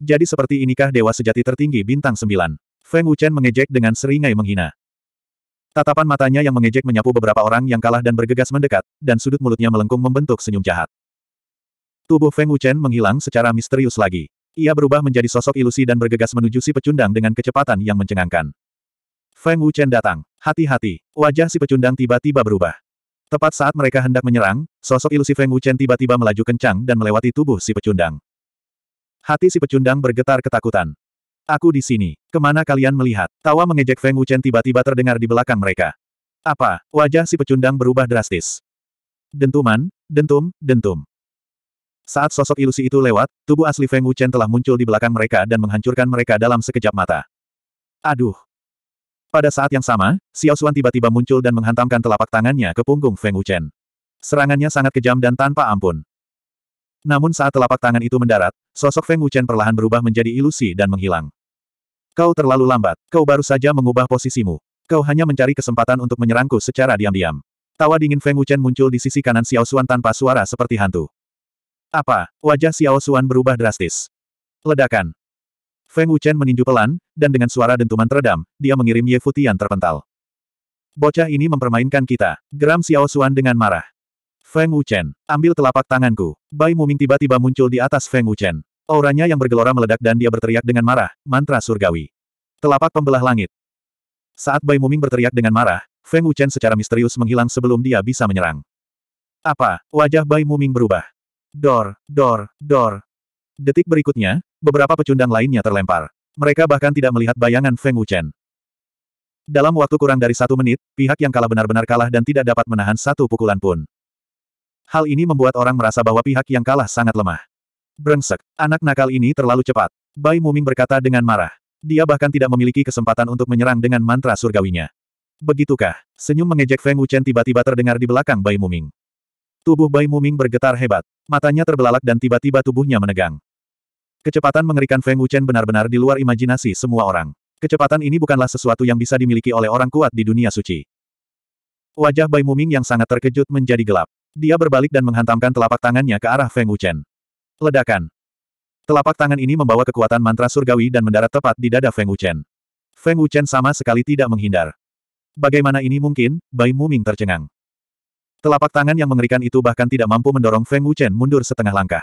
Jadi seperti inikah dewa sejati tertinggi bintang sembilan. Feng Wuchen mengejek dengan seringai menghina. Tatapan matanya yang mengejek menyapu beberapa orang yang kalah dan bergegas mendekat, dan sudut mulutnya melengkung membentuk senyum jahat. Tubuh Feng Wuchen menghilang secara misterius lagi. Ia berubah menjadi sosok ilusi dan bergegas menuju si pecundang dengan kecepatan yang mencengangkan. Feng Wuchen datang. Hati-hati. Wajah si pecundang tiba-tiba berubah. Tepat saat mereka hendak menyerang, sosok ilusi Feng Wuchen tiba-tiba melaju kencang dan melewati tubuh si pecundang. Hati si pecundang bergetar ketakutan. Aku di sini. Kemana kalian melihat? Tawa mengejek Feng Wuchen tiba-tiba terdengar di belakang mereka. Apa? Wajah si pecundang berubah drastis. Dentuman, dentum, dentum. Saat sosok ilusi itu lewat, tubuh asli Feng Wuchen telah muncul di belakang mereka dan menghancurkan mereka dalam sekejap mata. Aduh, pada saat yang sama, Xiao Xuan tiba-tiba muncul dan menghantamkan telapak tangannya ke punggung Feng Wuchen. Serangannya sangat kejam dan tanpa ampun. Namun saat telapak tangan itu mendarat, sosok Feng Wuchen perlahan berubah menjadi ilusi dan menghilang. Kau terlalu lambat, kau baru saja mengubah posisimu. Kau hanya mencari kesempatan untuk menyerangku secara diam-diam. Tawa dingin Feng Wuchen muncul di sisi kanan Xiao Xuan tanpa suara seperti hantu. Apa? Wajah Xiao Xuan berubah drastis. Ledakan. Feng Wuchen meninju pelan, dan dengan suara dentuman teredam, dia mengirim Ye Futian terpental. Bocah ini mempermainkan kita. Geram Xiao Xuan dengan marah. Feng Wuchen, ambil telapak tanganku. Bai Muming tiba-tiba muncul di atas Feng Wuchen. Auranya yang bergelora meledak dan dia berteriak dengan marah, mantra surgawi. Telapak pembelah langit. Saat Bai Muming berteriak dengan marah, Feng Wuchen secara misterius menghilang sebelum dia bisa menyerang. Apa? Wajah Bai Muming berubah. Dor, dor, dor. Detik berikutnya, Beberapa pecundang lainnya terlempar. Mereka bahkan tidak melihat bayangan Feng Wuchen. Dalam waktu kurang dari satu menit, pihak yang kalah benar-benar kalah dan tidak dapat menahan satu pukulan pun. Hal ini membuat orang merasa bahwa pihak yang kalah sangat lemah. Brengsek, anak nakal ini terlalu cepat. Bai Muming berkata dengan marah. Dia bahkan tidak memiliki kesempatan untuk menyerang dengan mantra surgawinya. Begitukah? Senyum mengejek Feng Wuchen tiba-tiba terdengar di belakang Bai Muming. Tubuh Bai Muming bergetar hebat. Matanya terbelalak dan tiba-tiba tubuhnya menegang. Kecepatan mengerikan Feng Wuchen benar-benar di luar imajinasi semua orang. Kecepatan ini bukanlah sesuatu yang bisa dimiliki oleh orang kuat di dunia suci. Wajah Bai Muming yang sangat terkejut menjadi gelap. Dia berbalik dan menghantamkan telapak tangannya ke arah Feng Wuchen. Ledakan. Telapak tangan ini membawa kekuatan mantra surgawi dan mendarat tepat di dada Feng Wuchen. Feng Wuchen sama sekali tidak menghindar. Bagaimana ini mungkin? Bai Muming tercengang. Telapak tangan yang mengerikan itu bahkan tidak mampu mendorong Feng Wuchen mundur setengah langkah.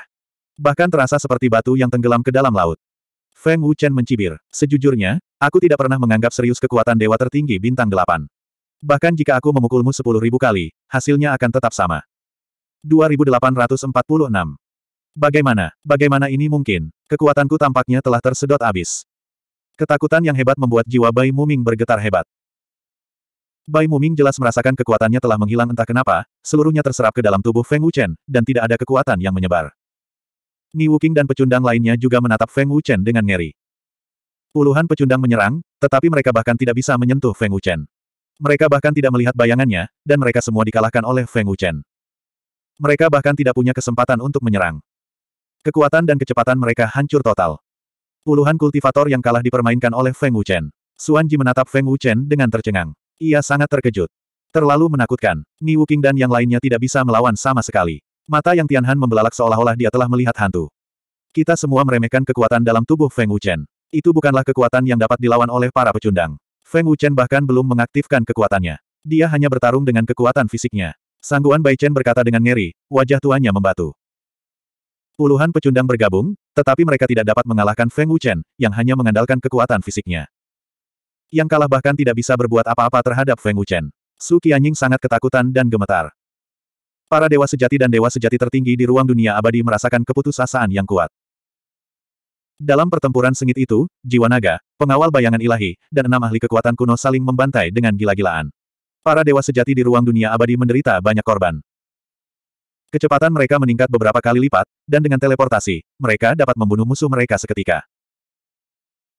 Bahkan terasa seperti batu yang tenggelam ke dalam laut. Feng Wuchen mencibir. Sejujurnya, aku tidak pernah menganggap serius kekuatan dewa tertinggi bintang delapan. Bahkan jika aku memukulmu sepuluh ribu kali, hasilnya akan tetap sama. 2846. Bagaimana, bagaimana ini mungkin? Kekuatanku tampaknya telah tersedot abis. Ketakutan yang hebat membuat jiwa Bai Muming bergetar hebat. Bai Muming jelas merasakan kekuatannya telah menghilang entah kenapa, seluruhnya terserap ke dalam tubuh Feng Wuchen, dan tidak ada kekuatan yang menyebar. Ni Wuking dan pecundang lainnya juga menatap Feng Wuchen dengan ngeri. Puluhan pecundang menyerang, tetapi mereka bahkan tidak bisa menyentuh Feng Wuchen. Mereka bahkan tidak melihat bayangannya, dan mereka semua dikalahkan oleh Feng Wuchen. Mereka bahkan tidak punya kesempatan untuk menyerang. Kekuatan dan kecepatan mereka hancur total. Puluhan kultivator yang kalah dipermainkan oleh Feng Wuchen. Suan Ji menatap Feng Wuchen dengan tercengang. Ia sangat terkejut. Terlalu menakutkan. Ni Wuking dan yang lainnya tidak bisa melawan sama sekali. Mata yang Tianhan membelalak seolah-olah dia telah melihat hantu. Kita semua meremehkan kekuatan dalam tubuh Feng Wuchen. Itu bukanlah kekuatan yang dapat dilawan oleh para pecundang. Feng Wuchen bahkan belum mengaktifkan kekuatannya. Dia hanya bertarung dengan kekuatan fisiknya. Sangguan Bai Chen berkata dengan ngeri, wajah tuannya membatu. Puluhan pecundang bergabung, tetapi mereka tidak dapat mengalahkan Feng Wuchen, yang hanya mengandalkan kekuatan fisiknya. Yang kalah bahkan tidak bisa berbuat apa-apa terhadap Feng Wuchen. Su Qianying sangat ketakutan dan gemetar. Para dewa sejati dan dewa sejati tertinggi di ruang dunia abadi merasakan keputusasaan yang kuat. Dalam pertempuran sengit itu, jiwa naga, pengawal bayangan ilahi, dan enam ahli kekuatan kuno saling membantai dengan gila-gilaan. Para dewa sejati di ruang dunia abadi menderita banyak korban. Kecepatan mereka meningkat beberapa kali lipat, dan dengan teleportasi, mereka dapat membunuh musuh mereka seketika.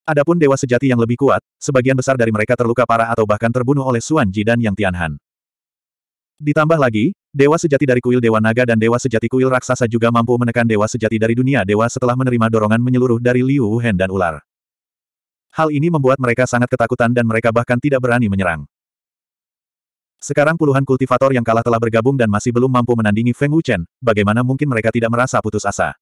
Adapun dewa sejati yang lebih kuat, sebagian besar dari mereka terluka parah atau bahkan terbunuh oleh Suan Ji dan Yang Tianhan. Ditambah lagi, dewa sejati dari kuil Dewa Naga dan dewa sejati kuil raksasa juga mampu menekan dewa sejati dari dunia dewa setelah menerima dorongan menyeluruh dari Liu Wuhan dan ular. Hal ini membuat mereka sangat ketakutan dan mereka bahkan tidak berani menyerang. Sekarang puluhan kultivator yang kalah telah bergabung dan masih belum mampu menandingi Feng Wuchen, bagaimana mungkin mereka tidak merasa putus asa?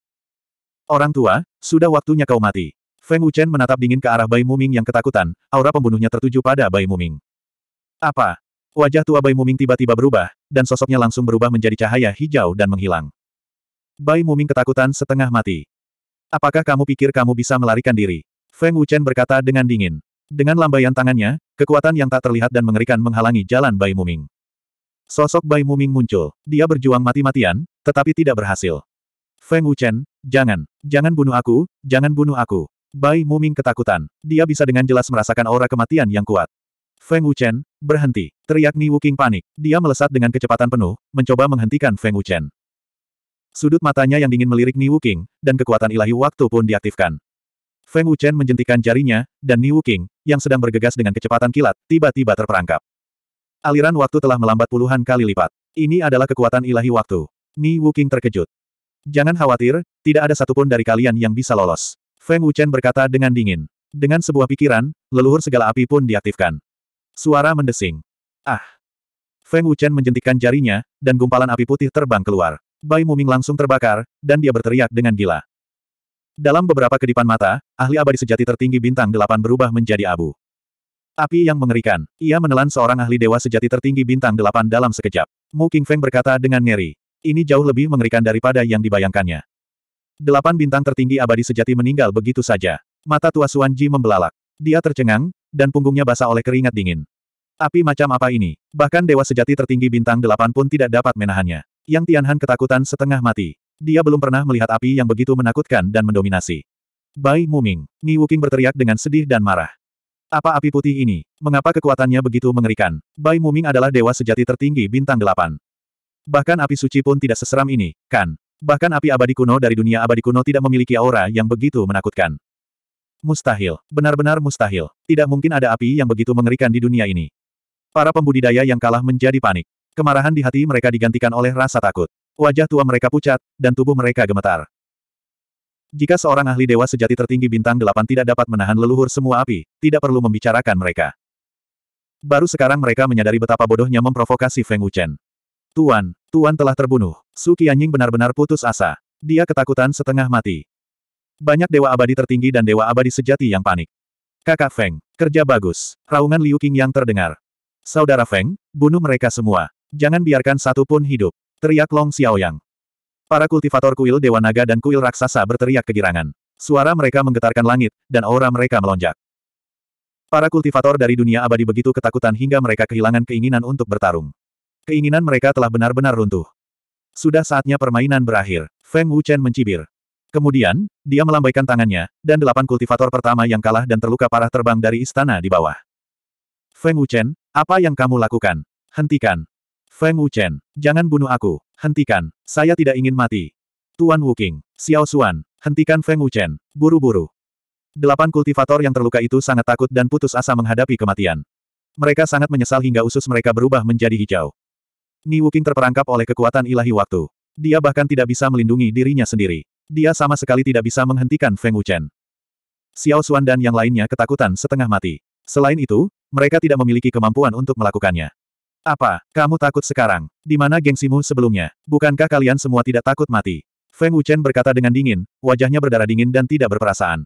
Orang tua, sudah waktunya kau mati. Feng Wuchen menatap dingin ke arah Bai Muming yang ketakutan, aura pembunuhnya tertuju pada Bai Muming. Apa? Wajah tua Bai Muming tiba-tiba berubah, dan sosoknya langsung berubah menjadi cahaya hijau dan menghilang. Bai Muming ketakutan setengah mati. Apakah kamu pikir kamu bisa melarikan diri? Feng Wuchen berkata dengan dingin. Dengan lambaian tangannya, kekuatan yang tak terlihat dan mengerikan menghalangi jalan Bai Muming. Sosok Bai Muming muncul. Dia berjuang mati-matian, tetapi tidak berhasil. Feng Wuchen, jangan, jangan bunuh aku, jangan bunuh aku. Bai Muming ketakutan. Dia bisa dengan jelas merasakan aura kematian yang kuat. Feng Wuchen, berhenti. Teriak Ni Wuking panik. Dia melesat dengan kecepatan penuh, mencoba menghentikan Feng Wuchen. Sudut matanya yang dingin melirik Ni Wuking, dan kekuatan ilahi waktu pun diaktifkan. Feng Wuchen menjentikan jarinya, dan Ni Wuking, yang sedang bergegas dengan kecepatan kilat, tiba-tiba terperangkap. Aliran waktu telah melambat puluhan kali lipat. Ini adalah kekuatan ilahi waktu. Ni Wuking terkejut. Jangan khawatir, tidak ada satupun dari kalian yang bisa lolos. Feng Wuchen berkata dengan dingin. Dengan sebuah pikiran, leluhur segala api pun diaktifkan. Suara mendesing. Ah! Feng Wuchen menjentikan jarinya, dan gumpalan api putih terbang keluar. Bai Muming langsung terbakar, dan dia berteriak dengan gila. Dalam beberapa kedipan mata, ahli abadi sejati tertinggi bintang delapan berubah menjadi abu. Api yang mengerikan. Ia menelan seorang ahli dewa sejati tertinggi bintang delapan dalam sekejap. Mu King Feng berkata dengan ngeri. Ini jauh lebih mengerikan daripada yang dibayangkannya. Delapan bintang tertinggi abadi sejati meninggal begitu saja. Mata tua Suan Ji membelalak. Dia tercengang, dan punggungnya basah oleh keringat dingin. Api macam apa ini? Bahkan dewa sejati tertinggi bintang delapan pun tidak dapat menahannya. Yang Tianhan ketakutan setengah mati. Dia belum pernah melihat api yang begitu menakutkan dan mendominasi. Bai Muming, Ni Wuking berteriak dengan sedih dan marah. Apa api putih ini? Mengapa kekuatannya begitu mengerikan? Bai Muming adalah dewa sejati tertinggi bintang delapan. Bahkan api suci pun tidak seseram ini, kan? Bahkan api abadi kuno dari dunia abadi kuno tidak memiliki aura yang begitu menakutkan. Mustahil. Benar-benar mustahil. Tidak mungkin ada api yang begitu mengerikan di dunia ini. Para pembudidaya yang kalah menjadi panik. Kemarahan di hati mereka digantikan oleh rasa takut. Wajah tua mereka pucat, dan tubuh mereka gemetar. Jika seorang ahli dewa sejati tertinggi bintang delapan tidak dapat menahan leluhur semua api, tidak perlu membicarakan mereka. Baru sekarang mereka menyadari betapa bodohnya memprovokasi Feng Wuchen. Tuan, Tuan telah terbunuh. Su Qianying benar-benar putus asa. Dia ketakutan setengah mati. Banyak dewa abadi tertinggi dan dewa abadi sejati yang panik. Kakak Feng, kerja bagus. Raungan Liu King yang terdengar. Saudara Feng, bunuh mereka semua. Jangan biarkan satu pun hidup. Teriak Long Xiaoyang. Para kultivator kuil Dewa Naga dan kuil raksasa berteriak kegirangan. Suara mereka menggetarkan langit, dan aura mereka melonjak. Para kultivator dari dunia abadi begitu ketakutan hingga mereka kehilangan keinginan untuk bertarung. Keinginan mereka telah benar-benar runtuh. Sudah saatnya permainan berakhir. Feng Wuchen mencibir. Kemudian, dia melambaikan tangannya, dan delapan kultivator pertama yang kalah dan terluka parah terbang dari istana di bawah. Feng Wuchen, apa yang kamu lakukan? Hentikan. Feng Wuchen, jangan bunuh aku. Hentikan, saya tidak ingin mati. Tuan Wuking, Xiao Xuan, hentikan Feng Wuchen, buru-buru. Delapan kultivator yang terluka itu sangat takut dan putus asa menghadapi kematian. Mereka sangat menyesal hingga usus mereka berubah menjadi hijau. Ni Wuking terperangkap oleh kekuatan ilahi waktu. Dia bahkan tidak bisa melindungi dirinya sendiri. Dia sama sekali tidak bisa menghentikan Feng Wuchen. Xiao Xuan dan yang lainnya ketakutan setengah mati. Selain itu, mereka tidak memiliki kemampuan untuk melakukannya. Apa, kamu takut sekarang? Di mana gengsimu sebelumnya? Bukankah kalian semua tidak takut mati? Feng Wuchen berkata dengan dingin, wajahnya berdarah dingin dan tidak berperasaan.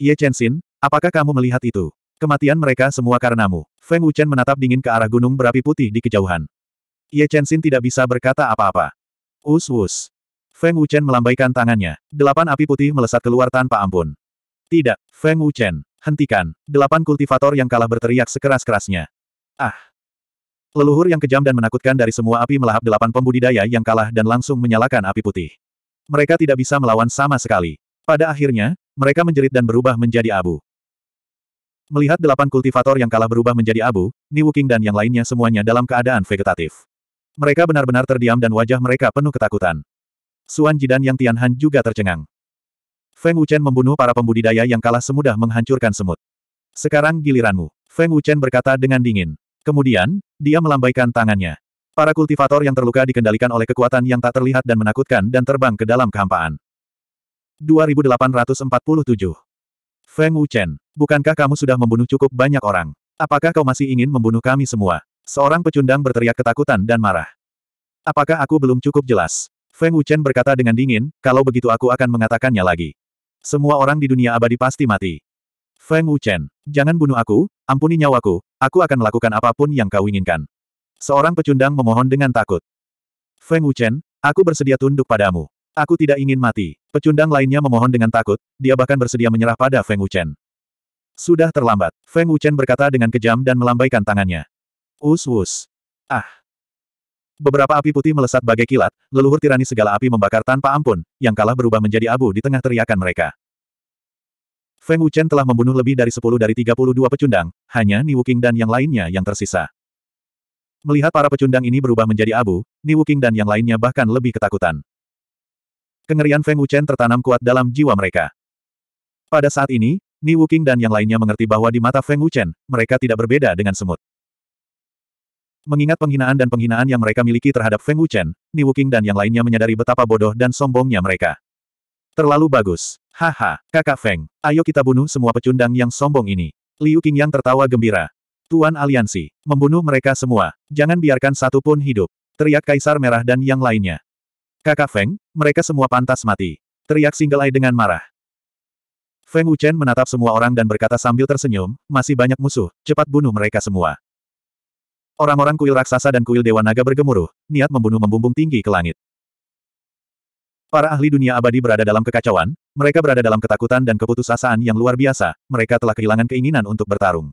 Ye Chenxin, apakah kamu melihat itu? Kematian mereka semua karenamu. Feng Wuchen menatap dingin ke arah gunung berapi putih di kejauhan. Ye Chenxin tidak bisa berkata apa-apa. Us-us. Feng Wuchen melambaikan tangannya. Delapan api putih melesat keluar tanpa ampun. Tidak, Feng Wuchen, hentikan. Delapan kultivator yang kalah berteriak sekeras-kerasnya. Ah! Leluhur yang kejam dan menakutkan dari semua api melahap delapan pembudidaya yang kalah dan langsung menyalakan api putih. Mereka tidak bisa melawan sama sekali. Pada akhirnya, mereka menjerit dan berubah menjadi abu. Melihat delapan kultivator yang kalah berubah menjadi abu, Ni Wuking dan yang lainnya semuanya dalam keadaan vegetatif. Mereka benar-benar terdiam dan wajah mereka penuh ketakutan. Suan Jidan yang Tianhan juga tercengang. Feng Wuchen membunuh para pembudidaya yang kalah semudah menghancurkan semut. Sekarang giliranmu. Feng Wuchen berkata dengan dingin. Kemudian, dia melambaikan tangannya. Para kultivator yang terluka dikendalikan oleh kekuatan yang tak terlihat dan menakutkan dan terbang ke dalam kehampaan. 2847 Feng Wuchen, bukankah kamu sudah membunuh cukup banyak orang? Apakah kau masih ingin membunuh kami semua? Seorang pecundang berteriak ketakutan dan marah. Apakah aku belum cukup jelas? Feng Wuchen berkata dengan dingin, kalau begitu aku akan mengatakannya lagi. Semua orang di dunia abadi pasti mati. Feng Wuchen, jangan bunuh aku, ampuni nyawaku, aku akan melakukan apapun yang kau inginkan. Seorang pecundang memohon dengan takut. Feng Wuchen, aku bersedia tunduk padamu. Aku tidak ingin mati. Pecundang lainnya memohon dengan takut, dia bahkan bersedia menyerah pada Feng Wuchen. Sudah terlambat, Feng Wuchen berkata dengan kejam dan melambaikan tangannya. Us-us. Ah, Beberapa api putih melesat bagai kilat, leluhur tirani segala api membakar tanpa ampun, yang kalah berubah menjadi abu di tengah teriakan mereka. Feng Wuchen telah membunuh lebih dari 10 dari 32 pecundang, hanya Ni Wuking dan yang lainnya yang tersisa. Melihat para pecundang ini berubah menjadi abu, Ni Wuking dan yang lainnya bahkan lebih ketakutan. Kengerian Feng Wuchen tertanam kuat dalam jiwa mereka. Pada saat ini, Ni Wuking dan yang lainnya mengerti bahwa di mata Feng Wuchen, mereka tidak berbeda dengan semut. Mengingat penghinaan dan penghinaan yang mereka miliki terhadap Feng Wuchen, Ni Wuking dan yang lainnya menyadari betapa bodoh dan sombongnya mereka. Terlalu bagus. Haha, kakak Feng, ayo kita bunuh semua pecundang yang sombong ini. Liu yang tertawa gembira. Tuan Aliansi, membunuh mereka semua. Jangan biarkan satu pun hidup. Teriak Kaisar Merah dan yang lainnya. Kakak Feng, mereka semua pantas mati. Teriak Single Eye dengan marah. Feng Wuchen menatap semua orang dan berkata sambil tersenyum, masih banyak musuh, cepat bunuh mereka semua. Orang-orang kuil raksasa dan kuil dewa naga bergemuruh, niat membunuh membumbung tinggi ke langit. Para ahli dunia abadi berada dalam kekacauan, mereka berada dalam ketakutan dan keputusasaan yang luar biasa, mereka telah kehilangan keinginan untuk bertarung.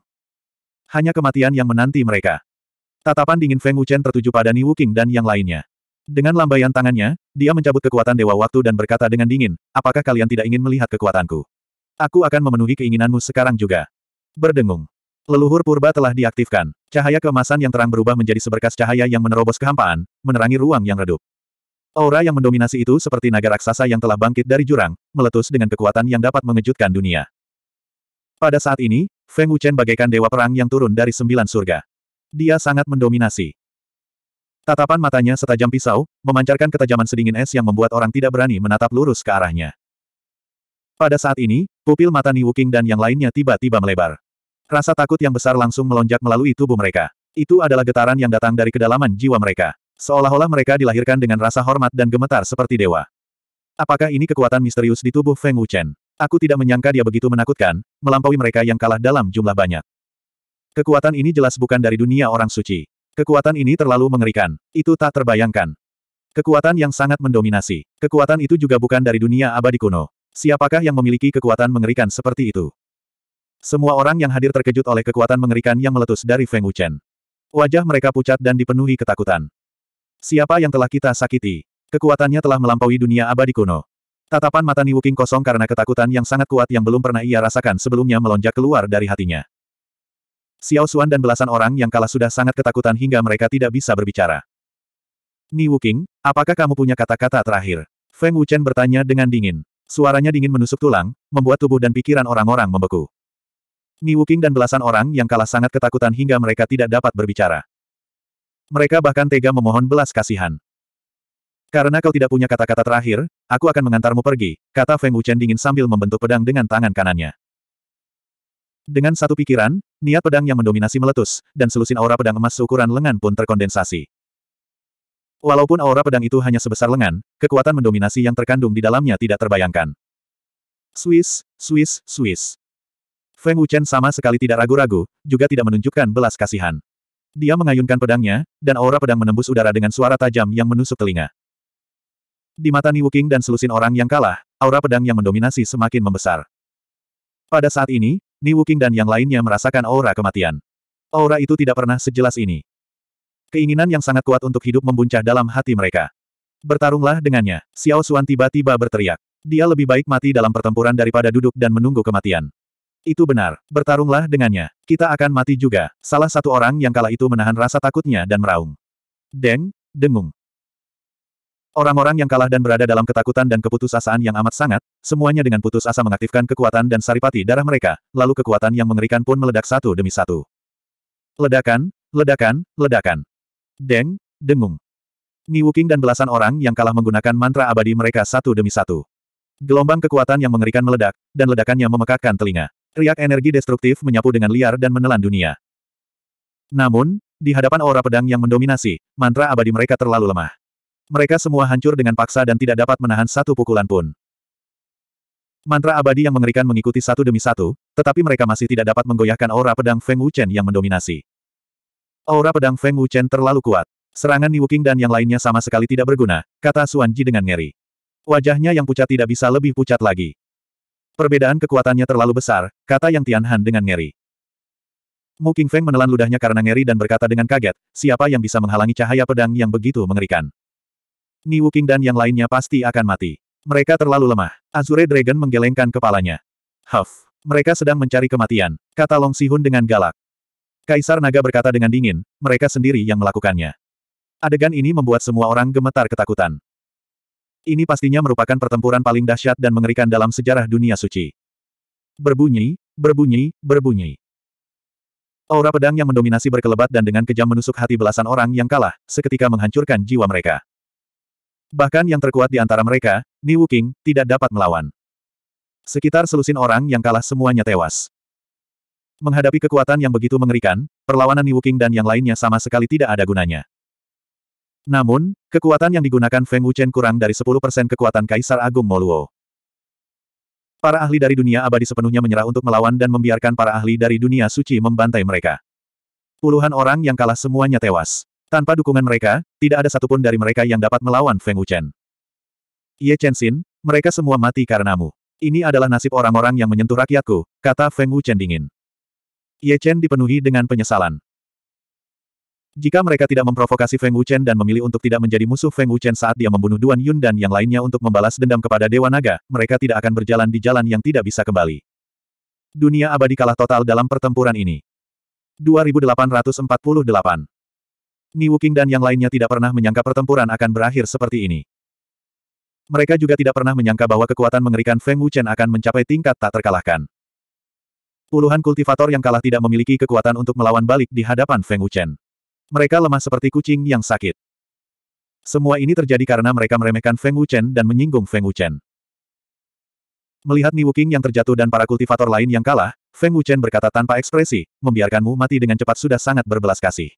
Hanya kematian yang menanti mereka. Tatapan dingin Feng Wuchen tertuju pada Ni Wuking dan yang lainnya. Dengan lambaian tangannya, dia mencabut kekuatan Dewa Waktu dan berkata dengan dingin, apakah kalian tidak ingin melihat kekuatanku? Aku akan memenuhi keinginanmu sekarang juga. Berdengung. Leluhur purba telah diaktifkan. Cahaya keemasan yang terang berubah menjadi seberkas cahaya yang menerobos kehampaan, menerangi ruang yang redup. Aura yang mendominasi itu seperti naga raksasa yang telah bangkit dari jurang, meletus dengan kekuatan yang dapat mengejutkan dunia. Pada saat ini, Feng Wuchen bagaikan dewa perang yang turun dari sembilan surga. Dia sangat mendominasi. Tatapan matanya setajam pisau, memancarkan ketajaman sedingin es yang membuat orang tidak berani menatap lurus ke arahnya. Pada saat ini, pupil mata Ni Wuking dan yang lainnya tiba-tiba melebar. Rasa takut yang besar langsung melonjak melalui tubuh mereka. Itu adalah getaran yang datang dari kedalaman jiwa mereka. Seolah-olah mereka dilahirkan dengan rasa hormat dan gemetar seperti dewa. Apakah ini kekuatan misterius di tubuh Feng Wuchen? Aku tidak menyangka dia begitu menakutkan, melampaui mereka yang kalah dalam jumlah banyak. Kekuatan ini jelas bukan dari dunia orang suci. Kekuatan ini terlalu mengerikan. Itu tak terbayangkan. Kekuatan yang sangat mendominasi. Kekuatan itu juga bukan dari dunia abadi kuno. Siapakah yang memiliki kekuatan mengerikan seperti itu? Semua orang yang hadir terkejut oleh kekuatan mengerikan yang meletus dari Feng Wuchen. Wajah mereka pucat dan dipenuhi ketakutan. Siapa yang telah kita sakiti? Kekuatannya telah melampaui dunia abadi kuno. Tatapan mata Ni kosong karena ketakutan yang sangat kuat yang belum pernah ia rasakan sebelumnya melonjak keluar dari hatinya. Xiao Xuan dan belasan orang yang kalah sudah sangat ketakutan hingga mereka tidak bisa berbicara. Ni Wuking, apakah kamu punya kata-kata terakhir? Feng Wuchen bertanya dengan dingin. Suaranya dingin menusuk tulang, membuat tubuh dan pikiran orang-orang membeku. Ni Wuking dan belasan orang yang kalah sangat ketakutan hingga mereka tidak dapat berbicara. Mereka bahkan tega memohon belas kasihan. Karena kau tidak punya kata-kata terakhir, aku akan mengantarmu pergi, kata Feng Wuchen dingin sambil membentuk pedang dengan tangan kanannya. Dengan satu pikiran, niat pedang yang mendominasi meletus, dan selusin aura pedang emas seukuran lengan pun terkondensasi. Walaupun aura pedang itu hanya sebesar lengan, kekuatan mendominasi yang terkandung di dalamnya tidak terbayangkan. Swiss, Swiss, Swiss. Feng Wuchen sama sekali tidak ragu-ragu, juga tidak menunjukkan belas kasihan. Dia mengayunkan pedangnya, dan aura pedang menembus udara dengan suara tajam yang menusuk telinga. Di mata Ni Wuking dan selusin orang yang kalah, aura pedang yang mendominasi semakin membesar. Pada saat ini, Ni Wuking dan yang lainnya merasakan aura kematian. Aura itu tidak pernah sejelas ini. Keinginan yang sangat kuat untuk hidup membuncah dalam hati mereka. Bertarunglah dengannya, Xiao Xuan tiba-tiba berteriak. Dia lebih baik mati dalam pertempuran daripada duduk dan menunggu kematian. Itu benar, bertarunglah dengannya. Kita akan mati juga. Salah satu orang yang kala itu menahan rasa takutnya dan meraung. Deng, dengung. Orang-orang yang kalah dan berada dalam ketakutan dan keputusasaan yang amat sangat, semuanya dengan putus asa mengaktifkan kekuatan dan saripati darah mereka, lalu kekuatan yang mengerikan pun meledak satu demi satu. Ledakan, ledakan, ledakan. Deng, dengung. Wuking dan belasan orang yang kalah menggunakan mantra abadi mereka satu demi satu. Gelombang kekuatan yang mengerikan meledak, dan ledakannya memekakkan telinga. Riak energi destruktif menyapu dengan liar dan menelan dunia. Namun, di hadapan aura pedang yang mendominasi, mantra abadi mereka terlalu lemah. Mereka semua hancur dengan paksa dan tidak dapat menahan satu pukulan pun. Mantra abadi yang mengerikan mengikuti satu demi satu, tetapi mereka masih tidak dapat menggoyahkan aura pedang Feng Wuchen yang mendominasi. Aura pedang Feng Wuchen terlalu kuat. Serangan Wuking dan yang lainnya sama sekali tidak berguna, kata Suan Ji dengan ngeri. Wajahnya yang pucat tidak bisa lebih pucat lagi. Perbedaan kekuatannya terlalu besar, kata Yang Tianhan dengan ngeri. Mu Feng menelan ludahnya karena ngeri dan berkata dengan kaget, siapa yang bisa menghalangi cahaya pedang yang begitu mengerikan. Ni Wuking dan yang lainnya pasti akan mati. Mereka terlalu lemah. Azure Dragon menggelengkan kepalanya. Huff. Mereka sedang mencari kematian, kata Long Sihun dengan galak. Kaisar Naga berkata dengan dingin, mereka sendiri yang melakukannya. Adegan ini membuat semua orang gemetar ketakutan. Ini pastinya merupakan pertempuran paling dahsyat dan mengerikan dalam sejarah dunia suci. Berbunyi, berbunyi, berbunyi. Aura pedang yang mendominasi berkelebat dan dengan kejam menusuk hati belasan orang yang kalah, seketika menghancurkan jiwa mereka. Bahkan yang terkuat di antara mereka, Ni Wuking, tidak dapat melawan. Sekitar selusin orang yang kalah semuanya tewas. Menghadapi kekuatan yang begitu mengerikan, perlawanan Ni Wuking dan yang lainnya sama sekali tidak ada gunanya. Namun, kekuatan yang digunakan Feng Wuchen kurang dari 10% kekuatan Kaisar Agung Moluo. Para ahli dari dunia abadi sepenuhnya menyerah untuk melawan dan membiarkan para ahli dari dunia suci membantai mereka. Puluhan orang yang kalah semuanya tewas. Tanpa dukungan mereka, tidak ada satupun dari mereka yang dapat melawan Feng Wuchen. Ye Chen Xin, mereka semua mati karenamu. Ini adalah nasib orang-orang yang menyentuh rakyatku, kata Feng Wuchen dingin. Ye Chen dipenuhi dengan penyesalan. Jika mereka tidak memprovokasi Feng Wuchen dan memilih untuk tidak menjadi musuh Feng Wuchen saat dia membunuh Duan Yun dan yang lainnya untuk membalas dendam kepada Dewa Naga, mereka tidak akan berjalan di jalan yang tidak bisa kembali. Dunia abadi kalah total dalam pertempuran ini. 2848 Ni Wuking dan yang lainnya tidak pernah menyangka pertempuran akan berakhir seperti ini. Mereka juga tidak pernah menyangka bahwa kekuatan mengerikan Feng Wuchen akan mencapai tingkat tak terkalahkan. Puluhan kultivator yang kalah tidak memiliki kekuatan untuk melawan balik di hadapan Feng Wuchen. Mereka lemah seperti kucing yang sakit. Semua ini terjadi karena mereka meremehkan Feng Wuchen dan menyinggung Feng Wuchen. Melihat Ni Wuking yang terjatuh dan para kultivator lain yang kalah, Feng Wuchen berkata tanpa ekspresi, membiarkanmu mati dengan cepat sudah sangat berbelas kasih.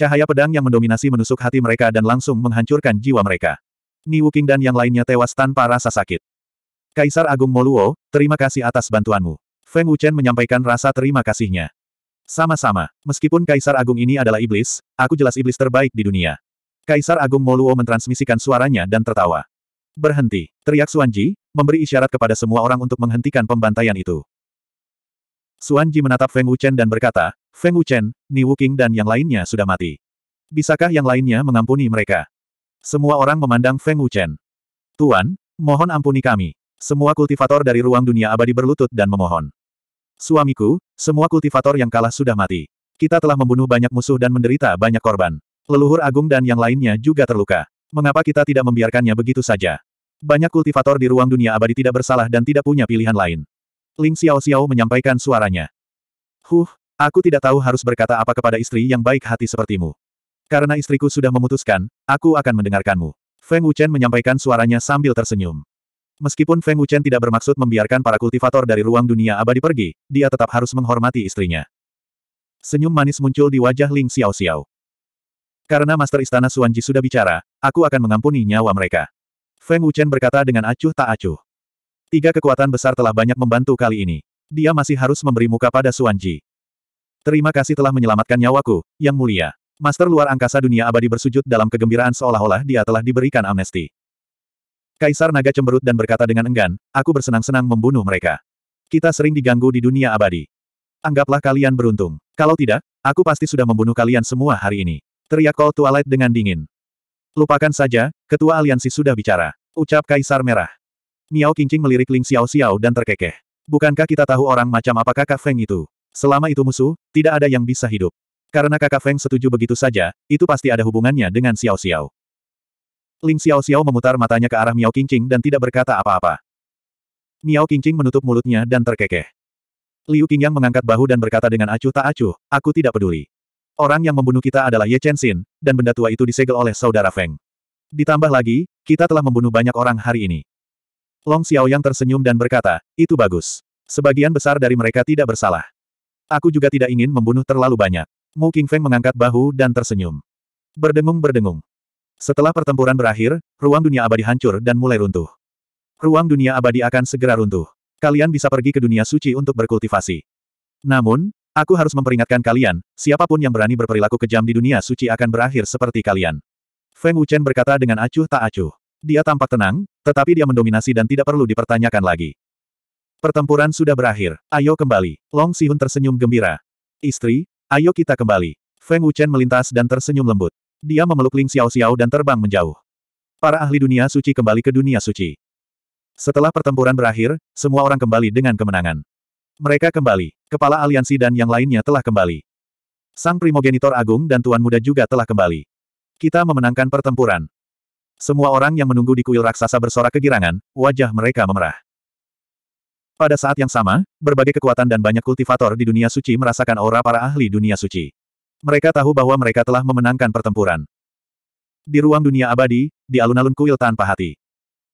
Cahaya pedang yang mendominasi menusuk hati mereka dan langsung menghancurkan jiwa mereka. Ni Wuking dan yang lainnya tewas tanpa rasa sakit. Kaisar Agung Moluo, terima kasih atas bantuanmu. Feng Wuchen menyampaikan rasa terima kasihnya. Sama-sama, meskipun Kaisar Agung ini adalah iblis, aku jelas iblis terbaik di dunia. Kaisar Agung Moluo mentransmisikan suaranya dan tertawa. Berhenti, teriak Suanji, memberi isyarat kepada semua orang untuk menghentikan pembantaian itu. Suanji menatap Feng Wuchen dan berkata, Feng Wuchen, Ni Wuking dan yang lainnya sudah mati. Bisakah yang lainnya mengampuni mereka? Semua orang memandang Feng Wuchen. Tuan, mohon ampuni kami. Semua kultivator dari ruang dunia abadi berlutut dan memohon. Suamiku, semua kultivator yang kalah sudah mati. Kita telah membunuh banyak musuh dan menderita banyak korban. Leluhur agung dan yang lainnya juga terluka. Mengapa kita tidak membiarkannya begitu saja? Banyak kultivator di ruang dunia abadi tidak bersalah dan tidak punya pilihan lain. Ling Xiao Xiao menyampaikan suaranya. Huh, aku tidak tahu harus berkata apa kepada istri yang baik hati sepertimu. Karena istriku sudah memutuskan, aku akan mendengarkanmu. Feng Wuchen menyampaikan suaranya sambil tersenyum. Meskipun Feng Wuchen tidak bermaksud membiarkan para kultivator dari ruang dunia abadi pergi, dia tetap harus menghormati istrinya. Senyum manis muncul di wajah Ling Xiao Xiao. Karena Master Istana Suanji sudah bicara, aku akan mengampuni nyawa mereka. Feng Wuchen berkata dengan acuh tak acuh. Tiga kekuatan besar telah banyak membantu kali ini. Dia masih harus memberi muka pada Suanji. Terima kasih telah menyelamatkan nyawaku, Yang Mulia. Master luar angkasa dunia abadi bersujud dalam kegembiraan seolah-olah dia telah diberikan amnesti. Kaisar naga cemberut dan berkata dengan enggan, aku bersenang-senang membunuh mereka. Kita sering diganggu di dunia abadi. Anggaplah kalian beruntung. Kalau tidak, aku pasti sudah membunuh kalian semua hari ini. Teriak Kol Tualet dengan dingin. Lupakan saja, ketua aliansi sudah bicara. Ucap Kaisar Merah. Miao Qingqing melirik Ling Xiao Xiao dan terkekeh. Bukankah kita tahu orang macam apa kakak Feng itu? Selama itu musuh, tidak ada yang bisa hidup. Karena kakak Feng setuju begitu saja, itu pasti ada hubungannya dengan Xiao Xiao. Ling Xiao Xiao memutar matanya ke arah Miao Qingqing dan tidak berkata apa-apa. Miao Qingqing menutup mulutnya dan terkekeh. Liu Qingyang mengangkat bahu dan berkata dengan acuh tak acuh, aku tidak peduli. Orang yang membunuh kita adalah Ye Chen Xin, dan benda tua itu disegel oleh saudara Feng. Ditambah lagi, kita telah membunuh banyak orang hari ini. Long Xiao yang tersenyum dan berkata, itu bagus. Sebagian besar dari mereka tidak bersalah. Aku juga tidak ingin membunuh terlalu banyak. Mu Qingfeng mengangkat bahu dan tersenyum. Berdengung-berdengung. Setelah pertempuran berakhir, ruang dunia abadi hancur dan mulai runtuh. Ruang dunia abadi akan segera runtuh. Kalian bisa pergi ke dunia suci untuk berkultivasi. Namun, aku harus memperingatkan kalian, siapapun yang berani berperilaku kejam di dunia suci akan berakhir seperti kalian. Feng Wuchen berkata dengan acuh tak acuh. Dia tampak tenang, tetapi dia mendominasi dan tidak perlu dipertanyakan lagi. Pertempuran sudah berakhir. Ayo kembali. Long Sihun tersenyum gembira. Istri, ayo kita kembali. Feng Wuchen melintas dan tersenyum lembut. Dia memeluk Ling Xiao Xiao dan terbang menjauh. Para ahli dunia suci kembali ke dunia suci. Setelah pertempuran berakhir, semua orang kembali dengan kemenangan. Mereka kembali. Kepala aliansi dan yang lainnya telah kembali. Sang primogenitor agung dan tuan muda juga telah kembali. Kita memenangkan pertempuran. Semua orang yang menunggu di kuil raksasa bersorak kegirangan, wajah mereka memerah. Pada saat yang sama, berbagai kekuatan dan banyak kultivator di dunia suci merasakan aura para ahli dunia suci. Mereka tahu bahwa mereka telah memenangkan pertempuran. Di ruang dunia abadi, di alun-alun kuil tanpa hati.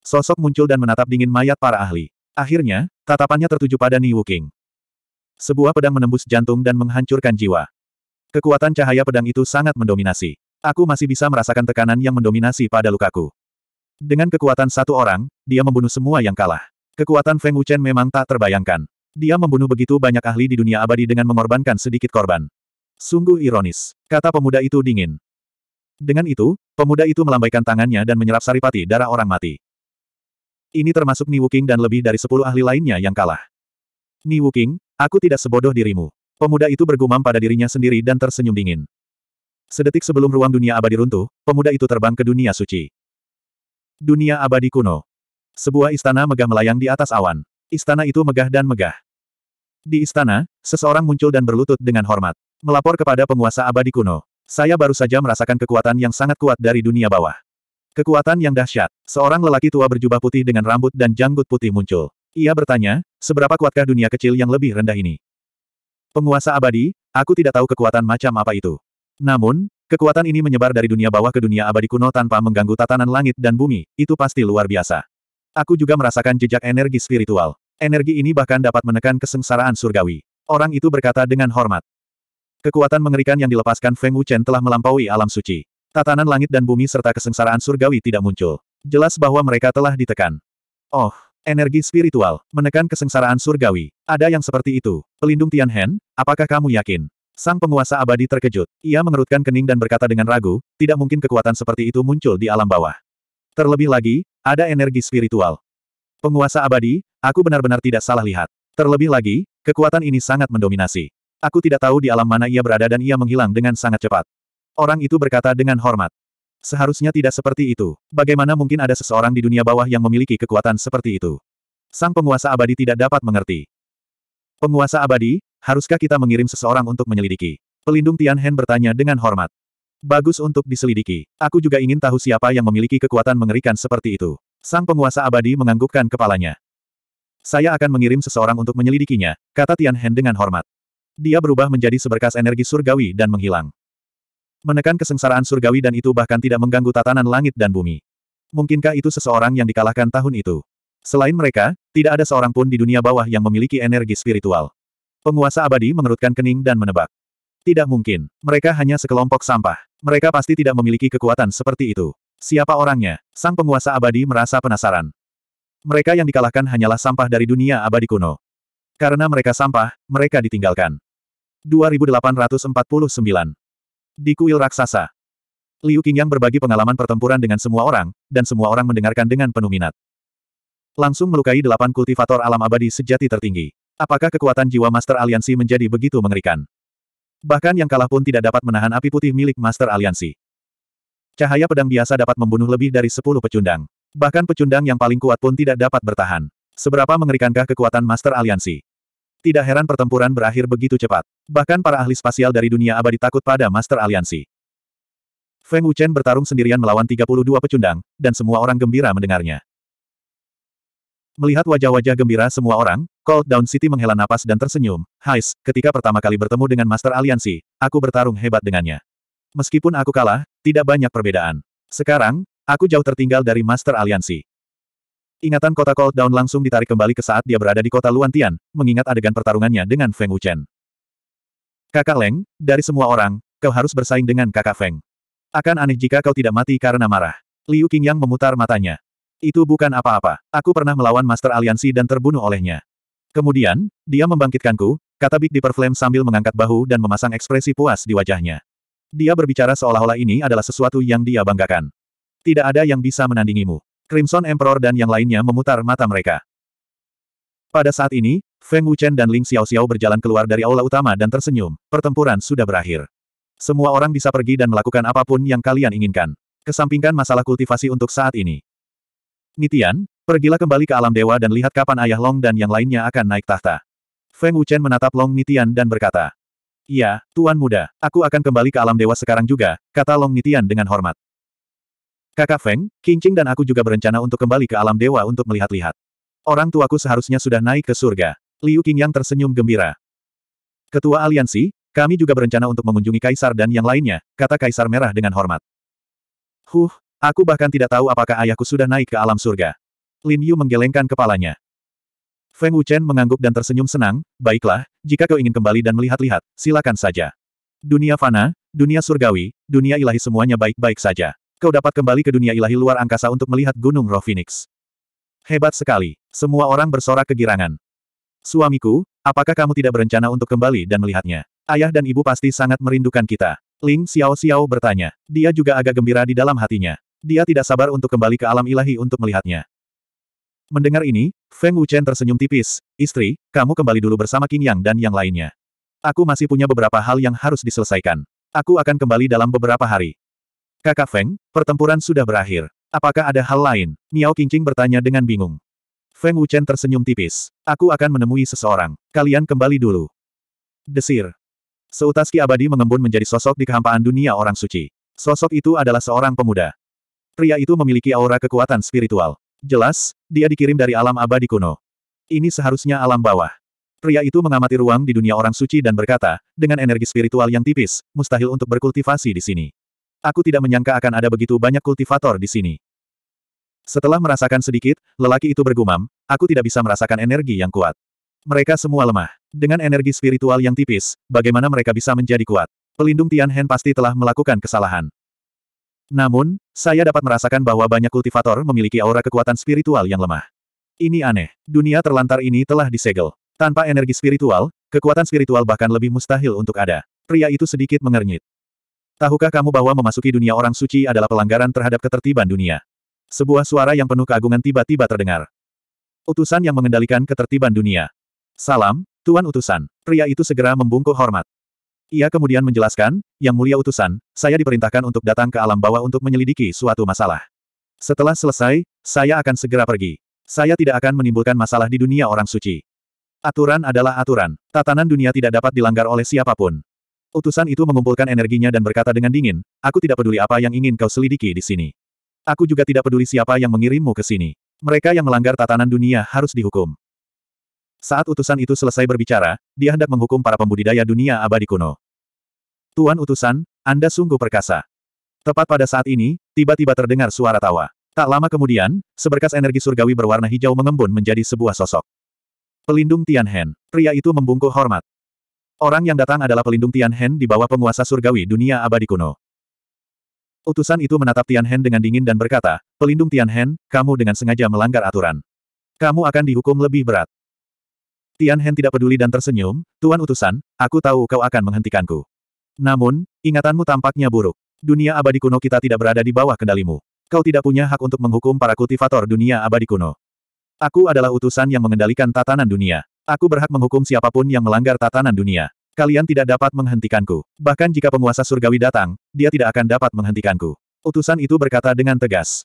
Sosok muncul dan menatap dingin mayat para ahli. Akhirnya, tatapannya tertuju pada Ni Wuking. Sebuah pedang menembus jantung dan menghancurkan jiwa. Kekuatan cahaya pedang itu sangat mendominasi. Aku masih bisa merasakan tekanan yang mendominasi pada lukaku. Dengan kekuatan satu orang, dia membunuh semua yang kalah. Kekuatan Feng Wuchen memang tak terbayangkan. Dia membunuh begitu banyak ahli di dunia abadi dengan mengorbankan sedikit korban. Sungguh ironis, kata pemuda itu dingin. Dengan itu, pemuda itu melambaikan tangannya dan menyerap saripati darah orang mati. Ini termasuk Ni Wuking dan lebih dari sepuluh ahli lainnya yang kalah. Ni Wuking, aku tidak sebodoh dirimu. Pemuda itu bergumam pada dirinya sendiri dan tersenyum dingin. Sedetik sebelum ruang dunia abadi runtuh, pemuda itu terbang ke dunia suci. Dunia abadi kuno. Sebuah istana megah melayang di atas awan. Istana itu megah dan megah. Di istana, seseorang muncul dan berlutut dengan hormat. Melapor kepada penguasa abadi kuno. Saya baru saja merasakan kekuatan yang sangat kuat dari dunia bawah. Kekuatan yang dahsyat. Seorang lelaki tua berjubah putih dengan rambut dan janggut putih muncul. Ia bertanya, seberapa kuatkah dunia kecil yang lebih rendah ini? Penguasa abadi, aku tidak tahu kekuatan macam apa itu. Namun, kekuatan ini menyebar dari dunia bawah ke dunia abadi kuno tanpa mengganggu tatanan langit dan bumi, itu pasti luar biasa. Aku juga merasakan jejak energi spiritual. Energi ini bahkan dapat menekan kesengsaraan surgawi. Orang itu berkata dengan hormat. Kekuatan mengerikan yang dilepaskan Feng Wuchen telah melampaui alam suci. Tatanan langit dan bumi serta kesengsaraan surgawi tidak muncul. Jelas bahwa mereka telah ditekan. Oh, energi spiritual, menekan kesengsaraan surgawi. Ada yang seperti itu. Pelindung Tianhen, apakah kamu yakin? Sang penguasa abadi terkejut. Ia mengerutkan kening dan berkata dengan ragu, tidak mungkin kekuatan seperti itu muncul di alam bawah. Terlebih lagi, ada energi spiritual. Penguasa abadi, aku benar-benar tidak salah lihat. Terlebih lagi, kekuatan ini sangat mendominasi. Aku tidak tahu di alam mana ia berada dan ia menghilang dengan sangat cepat. Orang itu berkata dengan hormat. Seharusnya tidak seperti itu. Bagaimana mungkin ada seseorang di dunia bawah yang memiliki kekuatan seperti itu? Sang penguasa abadi tidak dapat mengerti. Penguasa abadi, haruskah kita mengirim seseorang untuk menyelidiki? Pelindung Tianhen bertanya dengan hormat. Bagus untuk diselidiki. Aku juga ingin tahu siapa yang memiliki kekuatan mengerikan seperti itu. Sang penguasa abadi menganggukkan kepalanya. Saya akan mengirim seseorang untuk menyelidikinya, kata Tianhen dengan hormat dia berubah menjadi seberkas energi surgawi dan menghilang. Menekan kesengsaraan surgawi dan itu bahkan tidak mengganggu tatanan langit dan bumi. Mungkinkah itu seseorang yang dikalahkan tahun itu? Selain mereka, tidak ada seorang pun di dunia bawah yang memiliki energi spiritual. Penguasa abadi mengerutkan kening dan menebak. Tidak mungkin. Mereka hanya sekelompok sampah. Mereka pasti tidak memiliki kekuatan seperti itu. Siapa orangnya? Sang penguasa abadi merasa penasaran. Mereka yang dikalahkan hanyalah sampah dari dunia abadi kuno. Karena mereka sampah, mereka ditinggalkan. 2849. Di kuil raksasa. Liu Qingyang berbagi pengalaman pertempuran dengan semua orang, dan semua orang mendengarkan dengan penuh minat. Langsung melukai delapan kultivator alam abadi sejati tertinggi. Apakah kekuatan jiwa Master Aliansi menjadi begitu mengerikan? Bahkan yang kalah pun tidak dapat menahan api putih milik Master Aliansi. Cahaya pedang biasa dapat membunuh lebih dari sepuluh pecundang. Bahkan pecundang yang paling kuat pun tidak dapat bertahan. Seberapa mengerikankah kekuatan Master Aliansi? Tidak heran pertempuran berakhir begitu cepat. Bahkan para ahli spasial dari dunia abadi takut pada Master Aliansi. Feng Wuchen bertarung sendirian melawan 32 pecundang, dan semua orang gembira mendengarnya. Melihat wajah-wajah gembira semua orang, Cold Down City menghela napas dan tersenyum. Hais, ketika pertama kali bertemu dengan Master Aliansi, aku bertarung hebat dengannya. Meskipun aku kalah, tidak banyak perbedaan. Sekarang, aku jauh tertinggal dari Master Aliansi. Ingatan kota Cold Down langsung ditarik kembali ke saat dia berada di kota Luantian, mengingat adegan pertarungannya dengan Feng Wuchen. Kakak Leng, dari semua orang, kau harus bersaing dengan kakak Feng. Akan aneh jika kau tidak mati karena marah. Liu Qingyang memutar matanya. Itu bukan apa-apa. Aku pernah melawan Master Aliansi dan terbunuh olehnya. Kemudian, dia membangkitkanku, kata Big Dipper Flame sambil mengangkat bahu dan memasang ekspresi puas di wajahnya. Dia berbicara seolah-olah ini adalah sesuatu yang dia banggakan. Tidak ada yang bisa menandingimu. Crimson Emperor dan yang lainnya memutar mata mereka. Pada saat ini, Feng Wuchen dan Ling Xiao Xiao berjalan keluar dari aula utama dan tersenyum, pertempuran sudah berakhir. Semua orang bisa pergi dan melakukan apapun yang kalian inginkan. Kesampingkan masalah kultivasi untuk saat ini. Nitian, pergilah kembali ke alam dewa dan lihat kapan ayah Long dan yang lainnya akan naik tahta. Feng Wuchen menatap Long Nitian dan berkata, Iya, Tuan Muda, aku akan kembali ke alam dewa sekarang juga, kata Long Nitian dengan hormat. Kakak Feng, Qingqing dan aku juga berencana untuk kembali ke alam dewa untuk melihat-lihat. Orang tuaku seharusnya sudah naik ke surga. Liu Qingyang tersenyum gembira. Ketua aliansi, kami juga berencana untuk mengunjungi Kaisar dan yang lainnya, kata Kaisar Merah dengan hormat. Huh, aku bahkan tidak tahu apakah ayahku sudah naik ke alam surga. Lin Yu menggelengkan kepalanya. Feng Wuchen mengangguk dan tersenyum senang, baiklah, jika kau ingin kembali dan melihat-lihat, silakan saja. Dunia fana, dunia surgawi, dunia ilahi semuanya baik-baik saja kau dapat kembali ke dunia ilahi luar angkasa untuk melihat Gunung Roh Phoenix. Hebat sekali. Semua orang bersorak kegirangan. Suamiku, apakah kamu tidak berencana untuk kembali dan melihatnya? Ayah dan ibu pasti sangat merindukan kita. Ling Xiao Xiao bertanya. Dia juga agak gembira di dalam hatinya. Dia tidak sabar untuk kembali ke alam ilahi untuk melihatnya. Mendengar ini, Feng Wuchen tersenyum tipis. Istri, kamu kembali dulu bersama King Yang dan yang lainnya. Aku masih punya beberapa hal yang harus diselesaikan. Aku akan kembali dalam beberapa hari. Kakak Feng, pertempuran sudah berakhir. Apakah ada hal lain? Miao Qingqing bertanya dengan bingung. Feng Wuchen tersenyum tipis. Aku akan menemui seseorang. Kalian kembali dulu. Desir. Seutaski Abadi mengembun menjadi sosok di kehampaan dunia orang suci. Sosok itu adalah seorang pemuda. Pria itu memiliki aura kekuatan spiritual. Jelas, dia dikirim dari alam abadi kuno. Ini seharusnya alam bawah. Pria itu mengamati ruang di dunia orang suci dan berkata, dengan energi spiritual yang tipis, mustahil untuk berkultivasi di sini. Aku tidak menyangka akan ada begitu banyak kultivator di sini. Setelah merasakan sedikit, lelaki itu bergumam, aku tidak bisa merasakan energi yang kuat. Mereka semua lemah. Dengan energi spiritual yang tipis, bagaimana mereka bisa menjadi kuat? Pelindung Tian pasti telah melakukan kesalahan. Namun, saya dapat merasakan bahwa banyak kultivator memiliki aura kekuatan spiritual yang lemah. Ini aneh. Dunia terlantar ini telah disegel. Tanpa energi spiritual, kekuatan spiritual bahkan lebih mustahil untuk ada. Pria itu sedikit mengernyit. Tahukah kamu bahwa memasuki dunia orang suci adalah pelanggaran terhadap ketertiban dunia? Sebuah suara yang penuh keagungan tiba-tiba terdengar. Utusan yang mengendalikan ketertiban dunia. Salam, Tuan Utusan. Pria itu segera membungkuk hormat. Ia kemudian menjelaskan, Yang Mulia Utusan, saya diperintahkan untuk datang ke alam bawah untuk menyelidiki suatu masalah. Setelah selesai, saya akan segera pergi. Saya tidak akan menimbulkan masalah di dunia orang suci. Aturan adalah aturan. Tatanan dunia tidak dapat dilanggar oleh siapapun. Utusan itu mengumpulkan energinya dan berkata dengan dingin, aku tidak peduli apa yang ingin kau selidiki di sini. Aku juga tidak peduli siapa yang mengirimmu ke sini. Mereka yang melanggar tatanan dunia harus dihukum. Saat utusan itu selesai berbicara, dia hendak menghukum para pembudidaya dunia abadi kuno. Tuan utusan, Anda sungguh perkasa. Tepat pada saat ini, tiba-tiba terdengar suara tawa. Tak lama kemudian, seberkas energi surgawi berwarna hijau mengembun menjadi sebuah sosok. Pelindung Tianhen, pria itu membungkuk hormat. Orang yang datang adalah pelindung Tian Hen di bawah penguasa surgawi dunia abadi kuno. Utusan itu menatap Tian Hen dengan dingin dan berkata, Pelindung Tian Hen, kamu dengan sengaja melanggar aturan. Kamu akan dihukum lebih berat. Tian Hen tidak peduli dan tersenyum, Tuan Utusan, aku tahu kau akan menghentikanku. Namun, ingatanmu tampaknya buruk. Dunia abadi kuno kita tidak berada di bawah kendalimu. Kau tidak punya hak untuk menghukum para kultivator dunia abadi kuno. Aku adalah utusan yang mengendalikan tatanan dunia. Aku berhak menghukum siapapun yang melanggar tatanan dunia. Kalian tidak dapat menghentikanku. Bahkan jika penguasa surgawi datang, dia tidak akan dapat menghentikanku. Utusan itu berkata dengan tegas.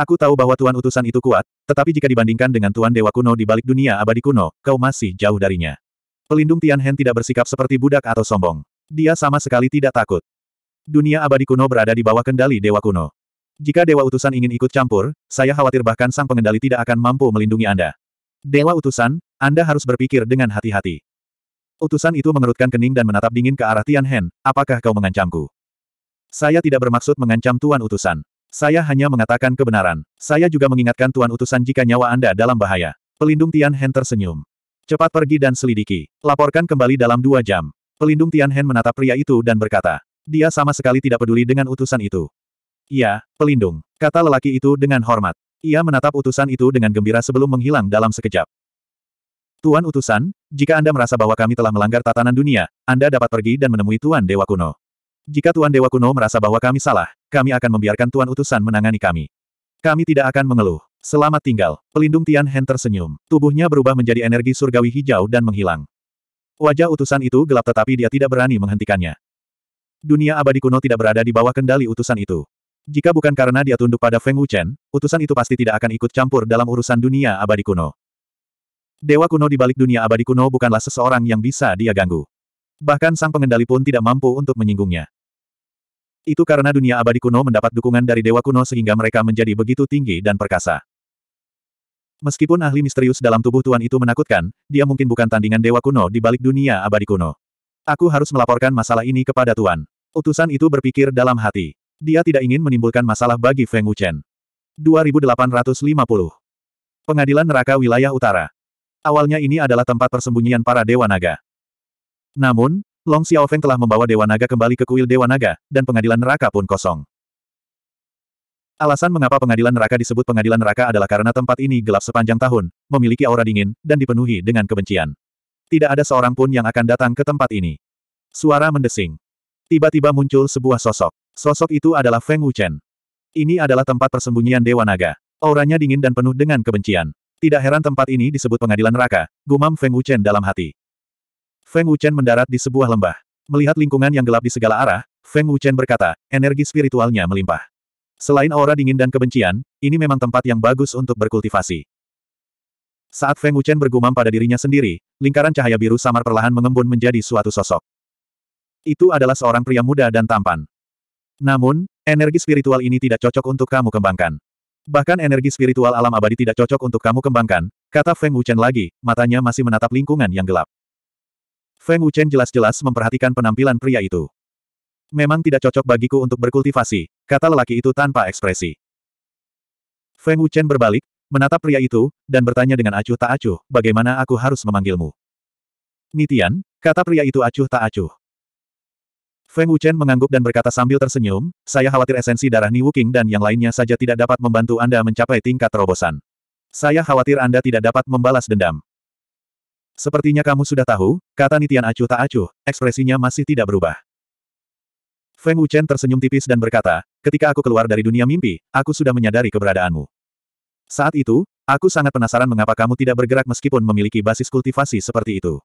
Aku tahu bahwa Tuan Utusan itu kuat, tetapi jika dibandingkan dengan Tuan Dewa Kuno di balik dunia abadi kuno, kau masih jauh darinya. Pelindung Tianhen tidak bersikap seperti budak atau sombong. Dia sama sekali tidak takut. Dunia abadi kuno berada di bawah kendali Dewa Kuno. Jika Dewa Utusan ingin ikut campur, saya khawatir bahkan sang pengendali tidak akan mampu melindungi Anda. Dewa utusan, Anda harus berpikir dengan hati-hati. Utusan itu mengerutkan kening dan menatap dingin ke arah Tian Hen, apakah kau mengancamku? Saya tidak bermaksud mengancam Tuan Utusan. Saya hanya mengatakan kebenaran. Saya juga mengingatkan Tuan Utusan jika nyawa Anda dalam bahaya. Pelindung Tian Hen tersenyum. Cepat pergi dan selidiki. Laporkan kembali dalam dua jam. Pelindung Tian Hen menatap pria itu dan berkata. Dia sama sekali tidak peduli dengan utusan itu. Iya, pelindung, kata lelaki itu dengan hormat. Ia menatap utusan itu dengan gembira sebelum menghilang dalam sekejap. Tuan utusan, jika Anda merasa bahwa kami telah melanggar tatanan dunia, Anda dapat pergi dan menemui Tuan Dewa Kuno. Jika Tuan Dewa Kuno merasa bahwa kami salah, kami akan membiarkan Tuan utusan menangani kami. Kami tidak akan mengeluh. Selamat tinggal. Pelindung Tian Hen tersenyum. Tubuhnya berubah menjadi energi surgawi hijau dan menghilang. Wajah utusan itu gelap tetapi dia tidak berani menghentikannya. Dunia abadi kuno tidak berada di bawah kendali utusan itu. Jika bukan karena dia tunduk pada Feng Wuchen, utusan itu pasti tidak akan ikut campur dalam urusan dunia abadi kuno. Dewa kuno di balik dunia abadi kuno bukanlah seseorang yang bisa dia ganggu. Bahkan sang pengendali pun tidak mampu untuk menyinggungnya. Itu karena dunia abadi kuno mendapat dukungan dari dewa kuno sehingga mereka menjadi begitu tinggi dan perkasa. Meskipun ahli misterius dalam tubuh tuan itu menakutkan, dia mungkin bukan tandingan dewa kuno di balik dunia abadi kuno. Aku harus melaporkan masalah ini kepada tuan. Utusan itu berpikir dalam hati. Dia tidak ingin menimbulkan masalah bagi Feng Wuchen. 2850. Pengadilan Neraka Wilayah Utara. Awalnya ini adalah tempat persembunyian para Dewa Naga. Namun, Long Xiao Feng telah membawa Dewa Naga kembali ke kuil Dewa Naga, dan pengadilan neraka pun kosong. Alasan mengapa pengadilan neraka disebut pengadilan neraka adalah karena tempat ini gelap sepanjang tahun, memiliki aura dingin, dan dipenuhi dengan kebencian. Tidak ada seorang pun yang akan datang ke tempat ini. Suara mendesing. Tiba-tiba muncul sebuah sosok. Sosok itu adalah Feng Wuchen. Ini adalah tempat persembunyian Dewa Naga. Auranya dingin dan penuh dengan kebencian. Tidak heran tempat ini disebut pengadilan raka, gumam Feng Wuchen dalam hati. Feng Wuchen mendarat di sebuah lembah. Melihat lingkungan yang gelap di segala arah, Feng Wuchen berkata, energi spiritualnya melimpah. Selain aura dingin dan kebencian, ini memang tempat yang bagus untuk berkultivasi. Saat Feng Wuchen bergumam pada dirinya sendiri, lingkaran cahaya biru samar perlahan mengembun menjadi suatu sosok. Itu adalah seorang pria muda dan tampan. Namun, energi spiritual ini tidak cocok untuk kamu kembangkan. Bahkan energi spiritual alam abadi tidak cocok untuk kamu kembangkan, kata Feng Wuchen lagi, matanya masih menatap lingkungan yang gelap. Feng Wuchen jelas-jelas memperhatikan penampilan pria itu. Memang tidak cocok bagiku untuk berkultivasi, kata lelaki itu tanpa ekspresi. Feng Wuchen berbalik, menatap pria itu, dan bertanya dengan acuh tak acuh, bagaimana aku harus memanggilmu? Nitian, kata pria itu acuh tak acuh. Feng Wuchen mengangguk dan berkata sambil tersenyum, saya khawatir esensi darah Ni Wuking dan yang lainnya saja tidak dapat membantu Anda mencapai tingkat terobosan. Saya khawatir Anda tidak dapat membalas dendam. Sepertinya kamu sudah tahu, kata Nitian acuh tak acuh, ekspresinya masih tidak berubah. Feng Wuchen tersenyum tipis dan berkata, ketika aku keluar dari dunia mimpi, aku sudah menyadari keberadaanmu. Saat itu, aku sangat penasaran mengapa kamu tidak bergerak meskipun memiliki basis kultivasi seperti itu.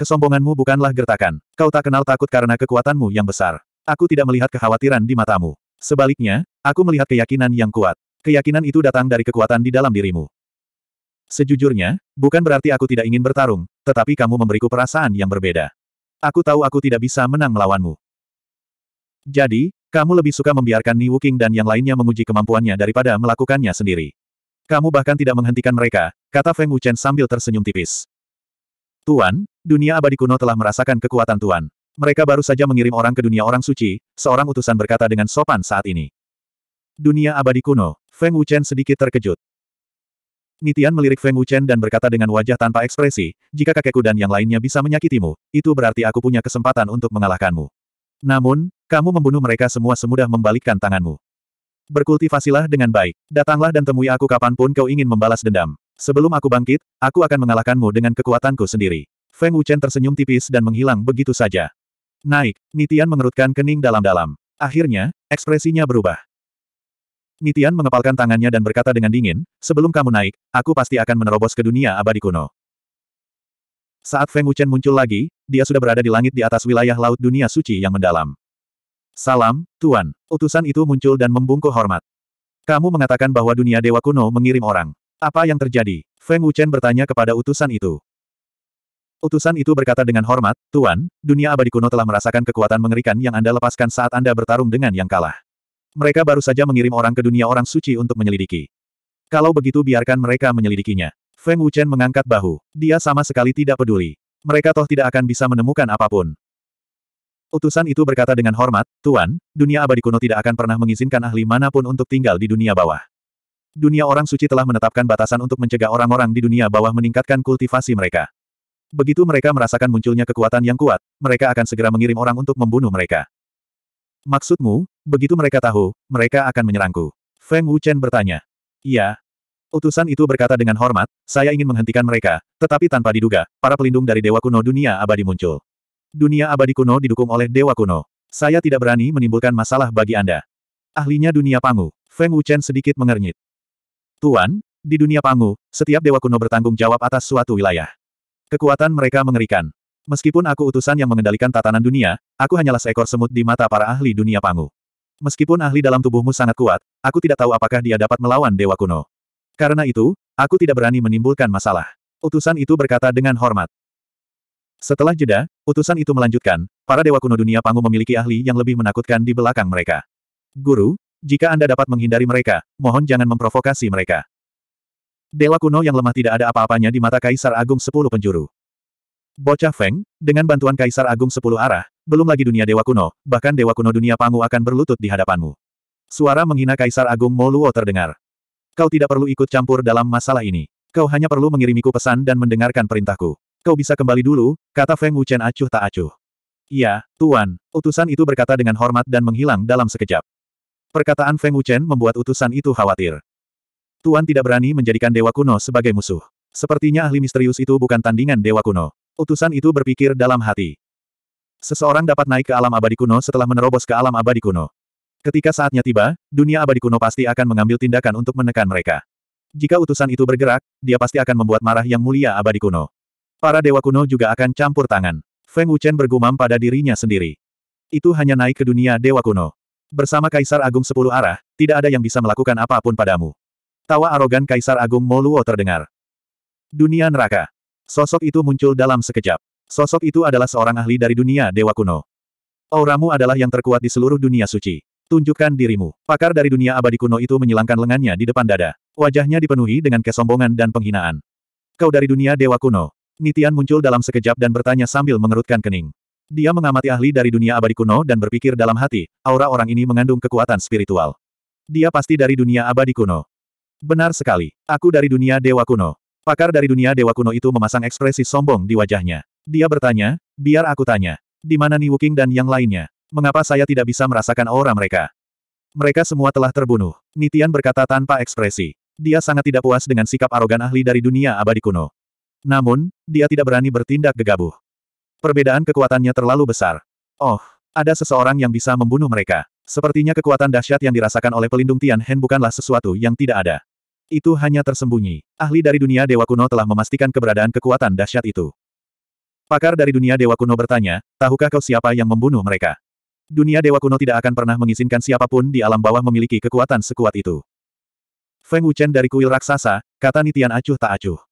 Kesombonganmu bukanlah gertakan. Kau tak kenal takut karena kekuatanmu yang besar. Aku tidak melihat kekhawatiran di matamu. Sebaliknya, aku melihat keyakinan yang kuat. Keyakinan itu datang dari kekuatan di dalam dirimu. Sejujurnya, bukan berarti aku tidak ingin bertarung, tetapi kamu memberiku perasaan yang berbeda. Aku tahu aku tidak bisa menang melawanmu. Jadi, kamu lebih suka membiarkan Ni Wuking dan yang lainnya menguji kemampuannya daripada melakukannya sendiri. Kamu bahkan tidak menghentikan mereka, kata Feng Wuchen sambil tersenyum tipis. Tuan, dunia abadi kuno telah merasakan kekuatan Tuan. Mereka baru saja mengirim orang ke dunia orang suci, seorang utusan berkata dengan sopan saat ini. Dunia abadi kuno, Feng Wuchen sedikit terkejut. Nitian melirik Feng Wuchen dan berkata dengan wajah tanpa ekspresi, jika kakekku dan yang lainnya bisa menyakitimu, itu berarti aku punya kesempatan untuk mengalahkanmu. Namun, kamu membunuh mereka semua semudah membalikkan tanganmu. Berkultivasilah dengan baik, datanglah dan temui aku kapanpun kau ingin membalas dendam. Sebelum aku bangkit, aku akan mengalahkanmu dengan kekuatanku sendiri. Feng Wuchen tersenyum tipis dan menghilang begitu saja. Naik, Nitian mengerutkan kening dalam-dalam. Akhirnya, ekspresinya berubah. Nitian mengepalkan tangannya dan berkata dengan dingin, sebelum kamu naik, aku pasti akan menerobos ke dunia abadi kuno. Saat Feng Wuchen muncul lagi, dia sudah berada di langit di atas wilayah laut dunia suci yang mendalam. Salam, Tuan. Utusan itu muncul dan membungkuk hormat. Kamu mengatakan bahwa dunia dewa kuno mengirim orang. Apa yang terjadi? Feng Wuchen bertanya kepada utusan itu. Utusan itu berkata dengan hormat, Tuan, dunia abadi kuno telah merasakan kekuatan mengerikan yang Anda lepaskan saat Anda bertarung dengan yang kalah. Mereka baru saja mengirim orang ke dunia orang suci untuk menyelidiki. Kalau begitu biarkan mereka menyelidikinya. Feng Wuchen mengangkat bahu. Dia sama sekali tidak peduli. Mereka toh tidak akan bisa menemukan apapun. Utusan itu berkata dengan hormat, Tuan, dunia abadi kuno tidak akan pernah mengizinkan ahli manapun untuk tinggal di dunia bawah. Dunia orang suci telah menetapkan batasan untuk mencegah orang-orang di dunia bawah meningkatkan kultivasi mereka. Begitu mereka merasakan munculnya kekuatan yang kuat, mereka akan segera mengirim orang untuk membunuh mereka. Maksudmu, begitu mereka tahu, mereka akan menyerangku. Feng Wuchen bertanya. Iya. Utusan itu berkata dengan hormat, saya ingin menghentikan mereka, tetapi tanpa diduga, para pelindung dari Dewa Kuno Dunia Abadi muncul. Dunia Abadi Kuno didukung oleh Dewa Kuno. Saya tidak berani menimbulkan masalah bagi Anda. Ahlinya dunia Pangu. Feng Wuchen sedikit mengernyit. Tuan, di dunia Pangu, setiap dewa kuno bertanggung jawab atas suatu wilayah. Kekuatan mereka mengerikan. Meskipun aku utusan yang mengendalikan tatanan dunia, aku hanyalah seekor semut di mata para ahli dunia Pangu. Meskipun ahli dalam tubuhmu sangat kuat, aku tidak tahu apakah dia dapat melawan dewa kuno. Karena itu, aku tidak berani menimbulkan masalah. Utusan itu berkata dengan hormat. Setelah jeda, utusan itu melanjutkan, para dewa kuno dunia Pangu memiliki ahli yang lebih menakutkan di belakang mereka. Guru, jika Anda dapat menghindari mereka, mohon jangan memprovokasi mereka. Dewa kuno yang lemah tidak ada apa-apanya di mata Kaisar Agung Sepuluh Penjuru. Bocah Feng, dengan bantuan Kaisar Agung Sepuluh Arah, belum lagi dunia Dewa Kuno, bahkan Dewa Kuno dunia Pangu akan berlutut di hadapanmu. Suara menghina Kaisar Agung Moluo terdengar. Kau tidak perlu ikut campur dalam masalah ini. Kau hanya perlu mengirimiku pesan dan mendengarkan perintahku. Kau bisa kembali dulu, kata Feng Wuchen acuh tak acuh. Iya, Tuan, utusan itu berkata dengan hormat dan menghilang dalam sekejap. Perkataan Feng Wuchen membuat utusan itu khawatir. Tuan tidak berani menjadikan Dewa Kuno sebagai musuh. Sepertinya ahli misterius itu bukan tandingan Dewa Kuno. Utusan itu berpikir dalam hati. Seseorang dapat naik ke alam abadi kuno setelah menerobos ke alam abadi kuno. Ketika saatnya tiba, dunia abadi kuno pasti akan mengambil tindakan untuk menekan mereka. Jika utusan itu bergerak, dia pasti akan membuat marah yang mulia abadi kuno. Para dewa kuno juga akan campur tangan. Feng Wuchen bergumam pada dirinya sendiri. Itu hanya naik ke dunia dewa kuno. Bersama Kaisar Agung Sepuluh Arah, tidak ada yang bisa melakukan apapun padamu. Tawa arogan Kaisar Agung Moluo terdengar. Dunia neraka. Sosok itu muncul dalam sekejap. Sosok itu adalah seorang ahli dari dunia Dewa Kuno. Auramu adalah yang terkuat di seluruh dunia suci. Tunjukkan dirimu. Pakar dari dunia abadi kuno itu menyilangkan lengannya di depan dada. Wajahnya dipenuhi dengan kesombongan dan penghinaan. Kau dari dunia Dewa Kuno. Nitian muncul dalam sekejap dan bertanya sambil mengerutkan kening. Dia mengamati ahli dari dunia abadi kuno dan berpikir dalam hati, aura orang ini mengandung kekuatan spiritual. Dia pasti dari dunia abadi kuno. Benar sekali. Aku dari dunia dewa kuno. Pakar dari dunia dewa kuno itu memasang ekspresi sombong di wajahnya. Dia bertanya, biar aku tanya. Di mana Ni Wuking dan yang lainnya? Mengapa saya tidak bisa merasakan aura mereka? Mereka semua telah terbunuh. Nitian berkata tanpa ekspresi. Dia sangat tidak puas dengan sikap arogan ahli dari dunia abadi kuno. Namun, dia tidak berani bertindak gegabah. Perbedaan kekuatannya terlalu besar. Oh, ada seseorang yang bisa membunuh mereka. Sepertinya kekuatan dahsyat yang dirasakan oleh pelindung Tian Hen bukanlah sesuatu yang tidak ada. Itu hanya tersembunyi. Ahli dari dunia Dewa Kuno telah memastikan keberadaan kekuatan dahsyat itu. Pakar dari dunia Dewa Kuno bertanya, tahukah kau siapa yang membunuh mereka? Dunia Dewa Kuno tidak akan pernah mengizinkan siapapun di alam bawah memiliki kekuatan sekuat itu. Feng Wuchen dari kuil raksasa, kata Nitian acuh tak acuh.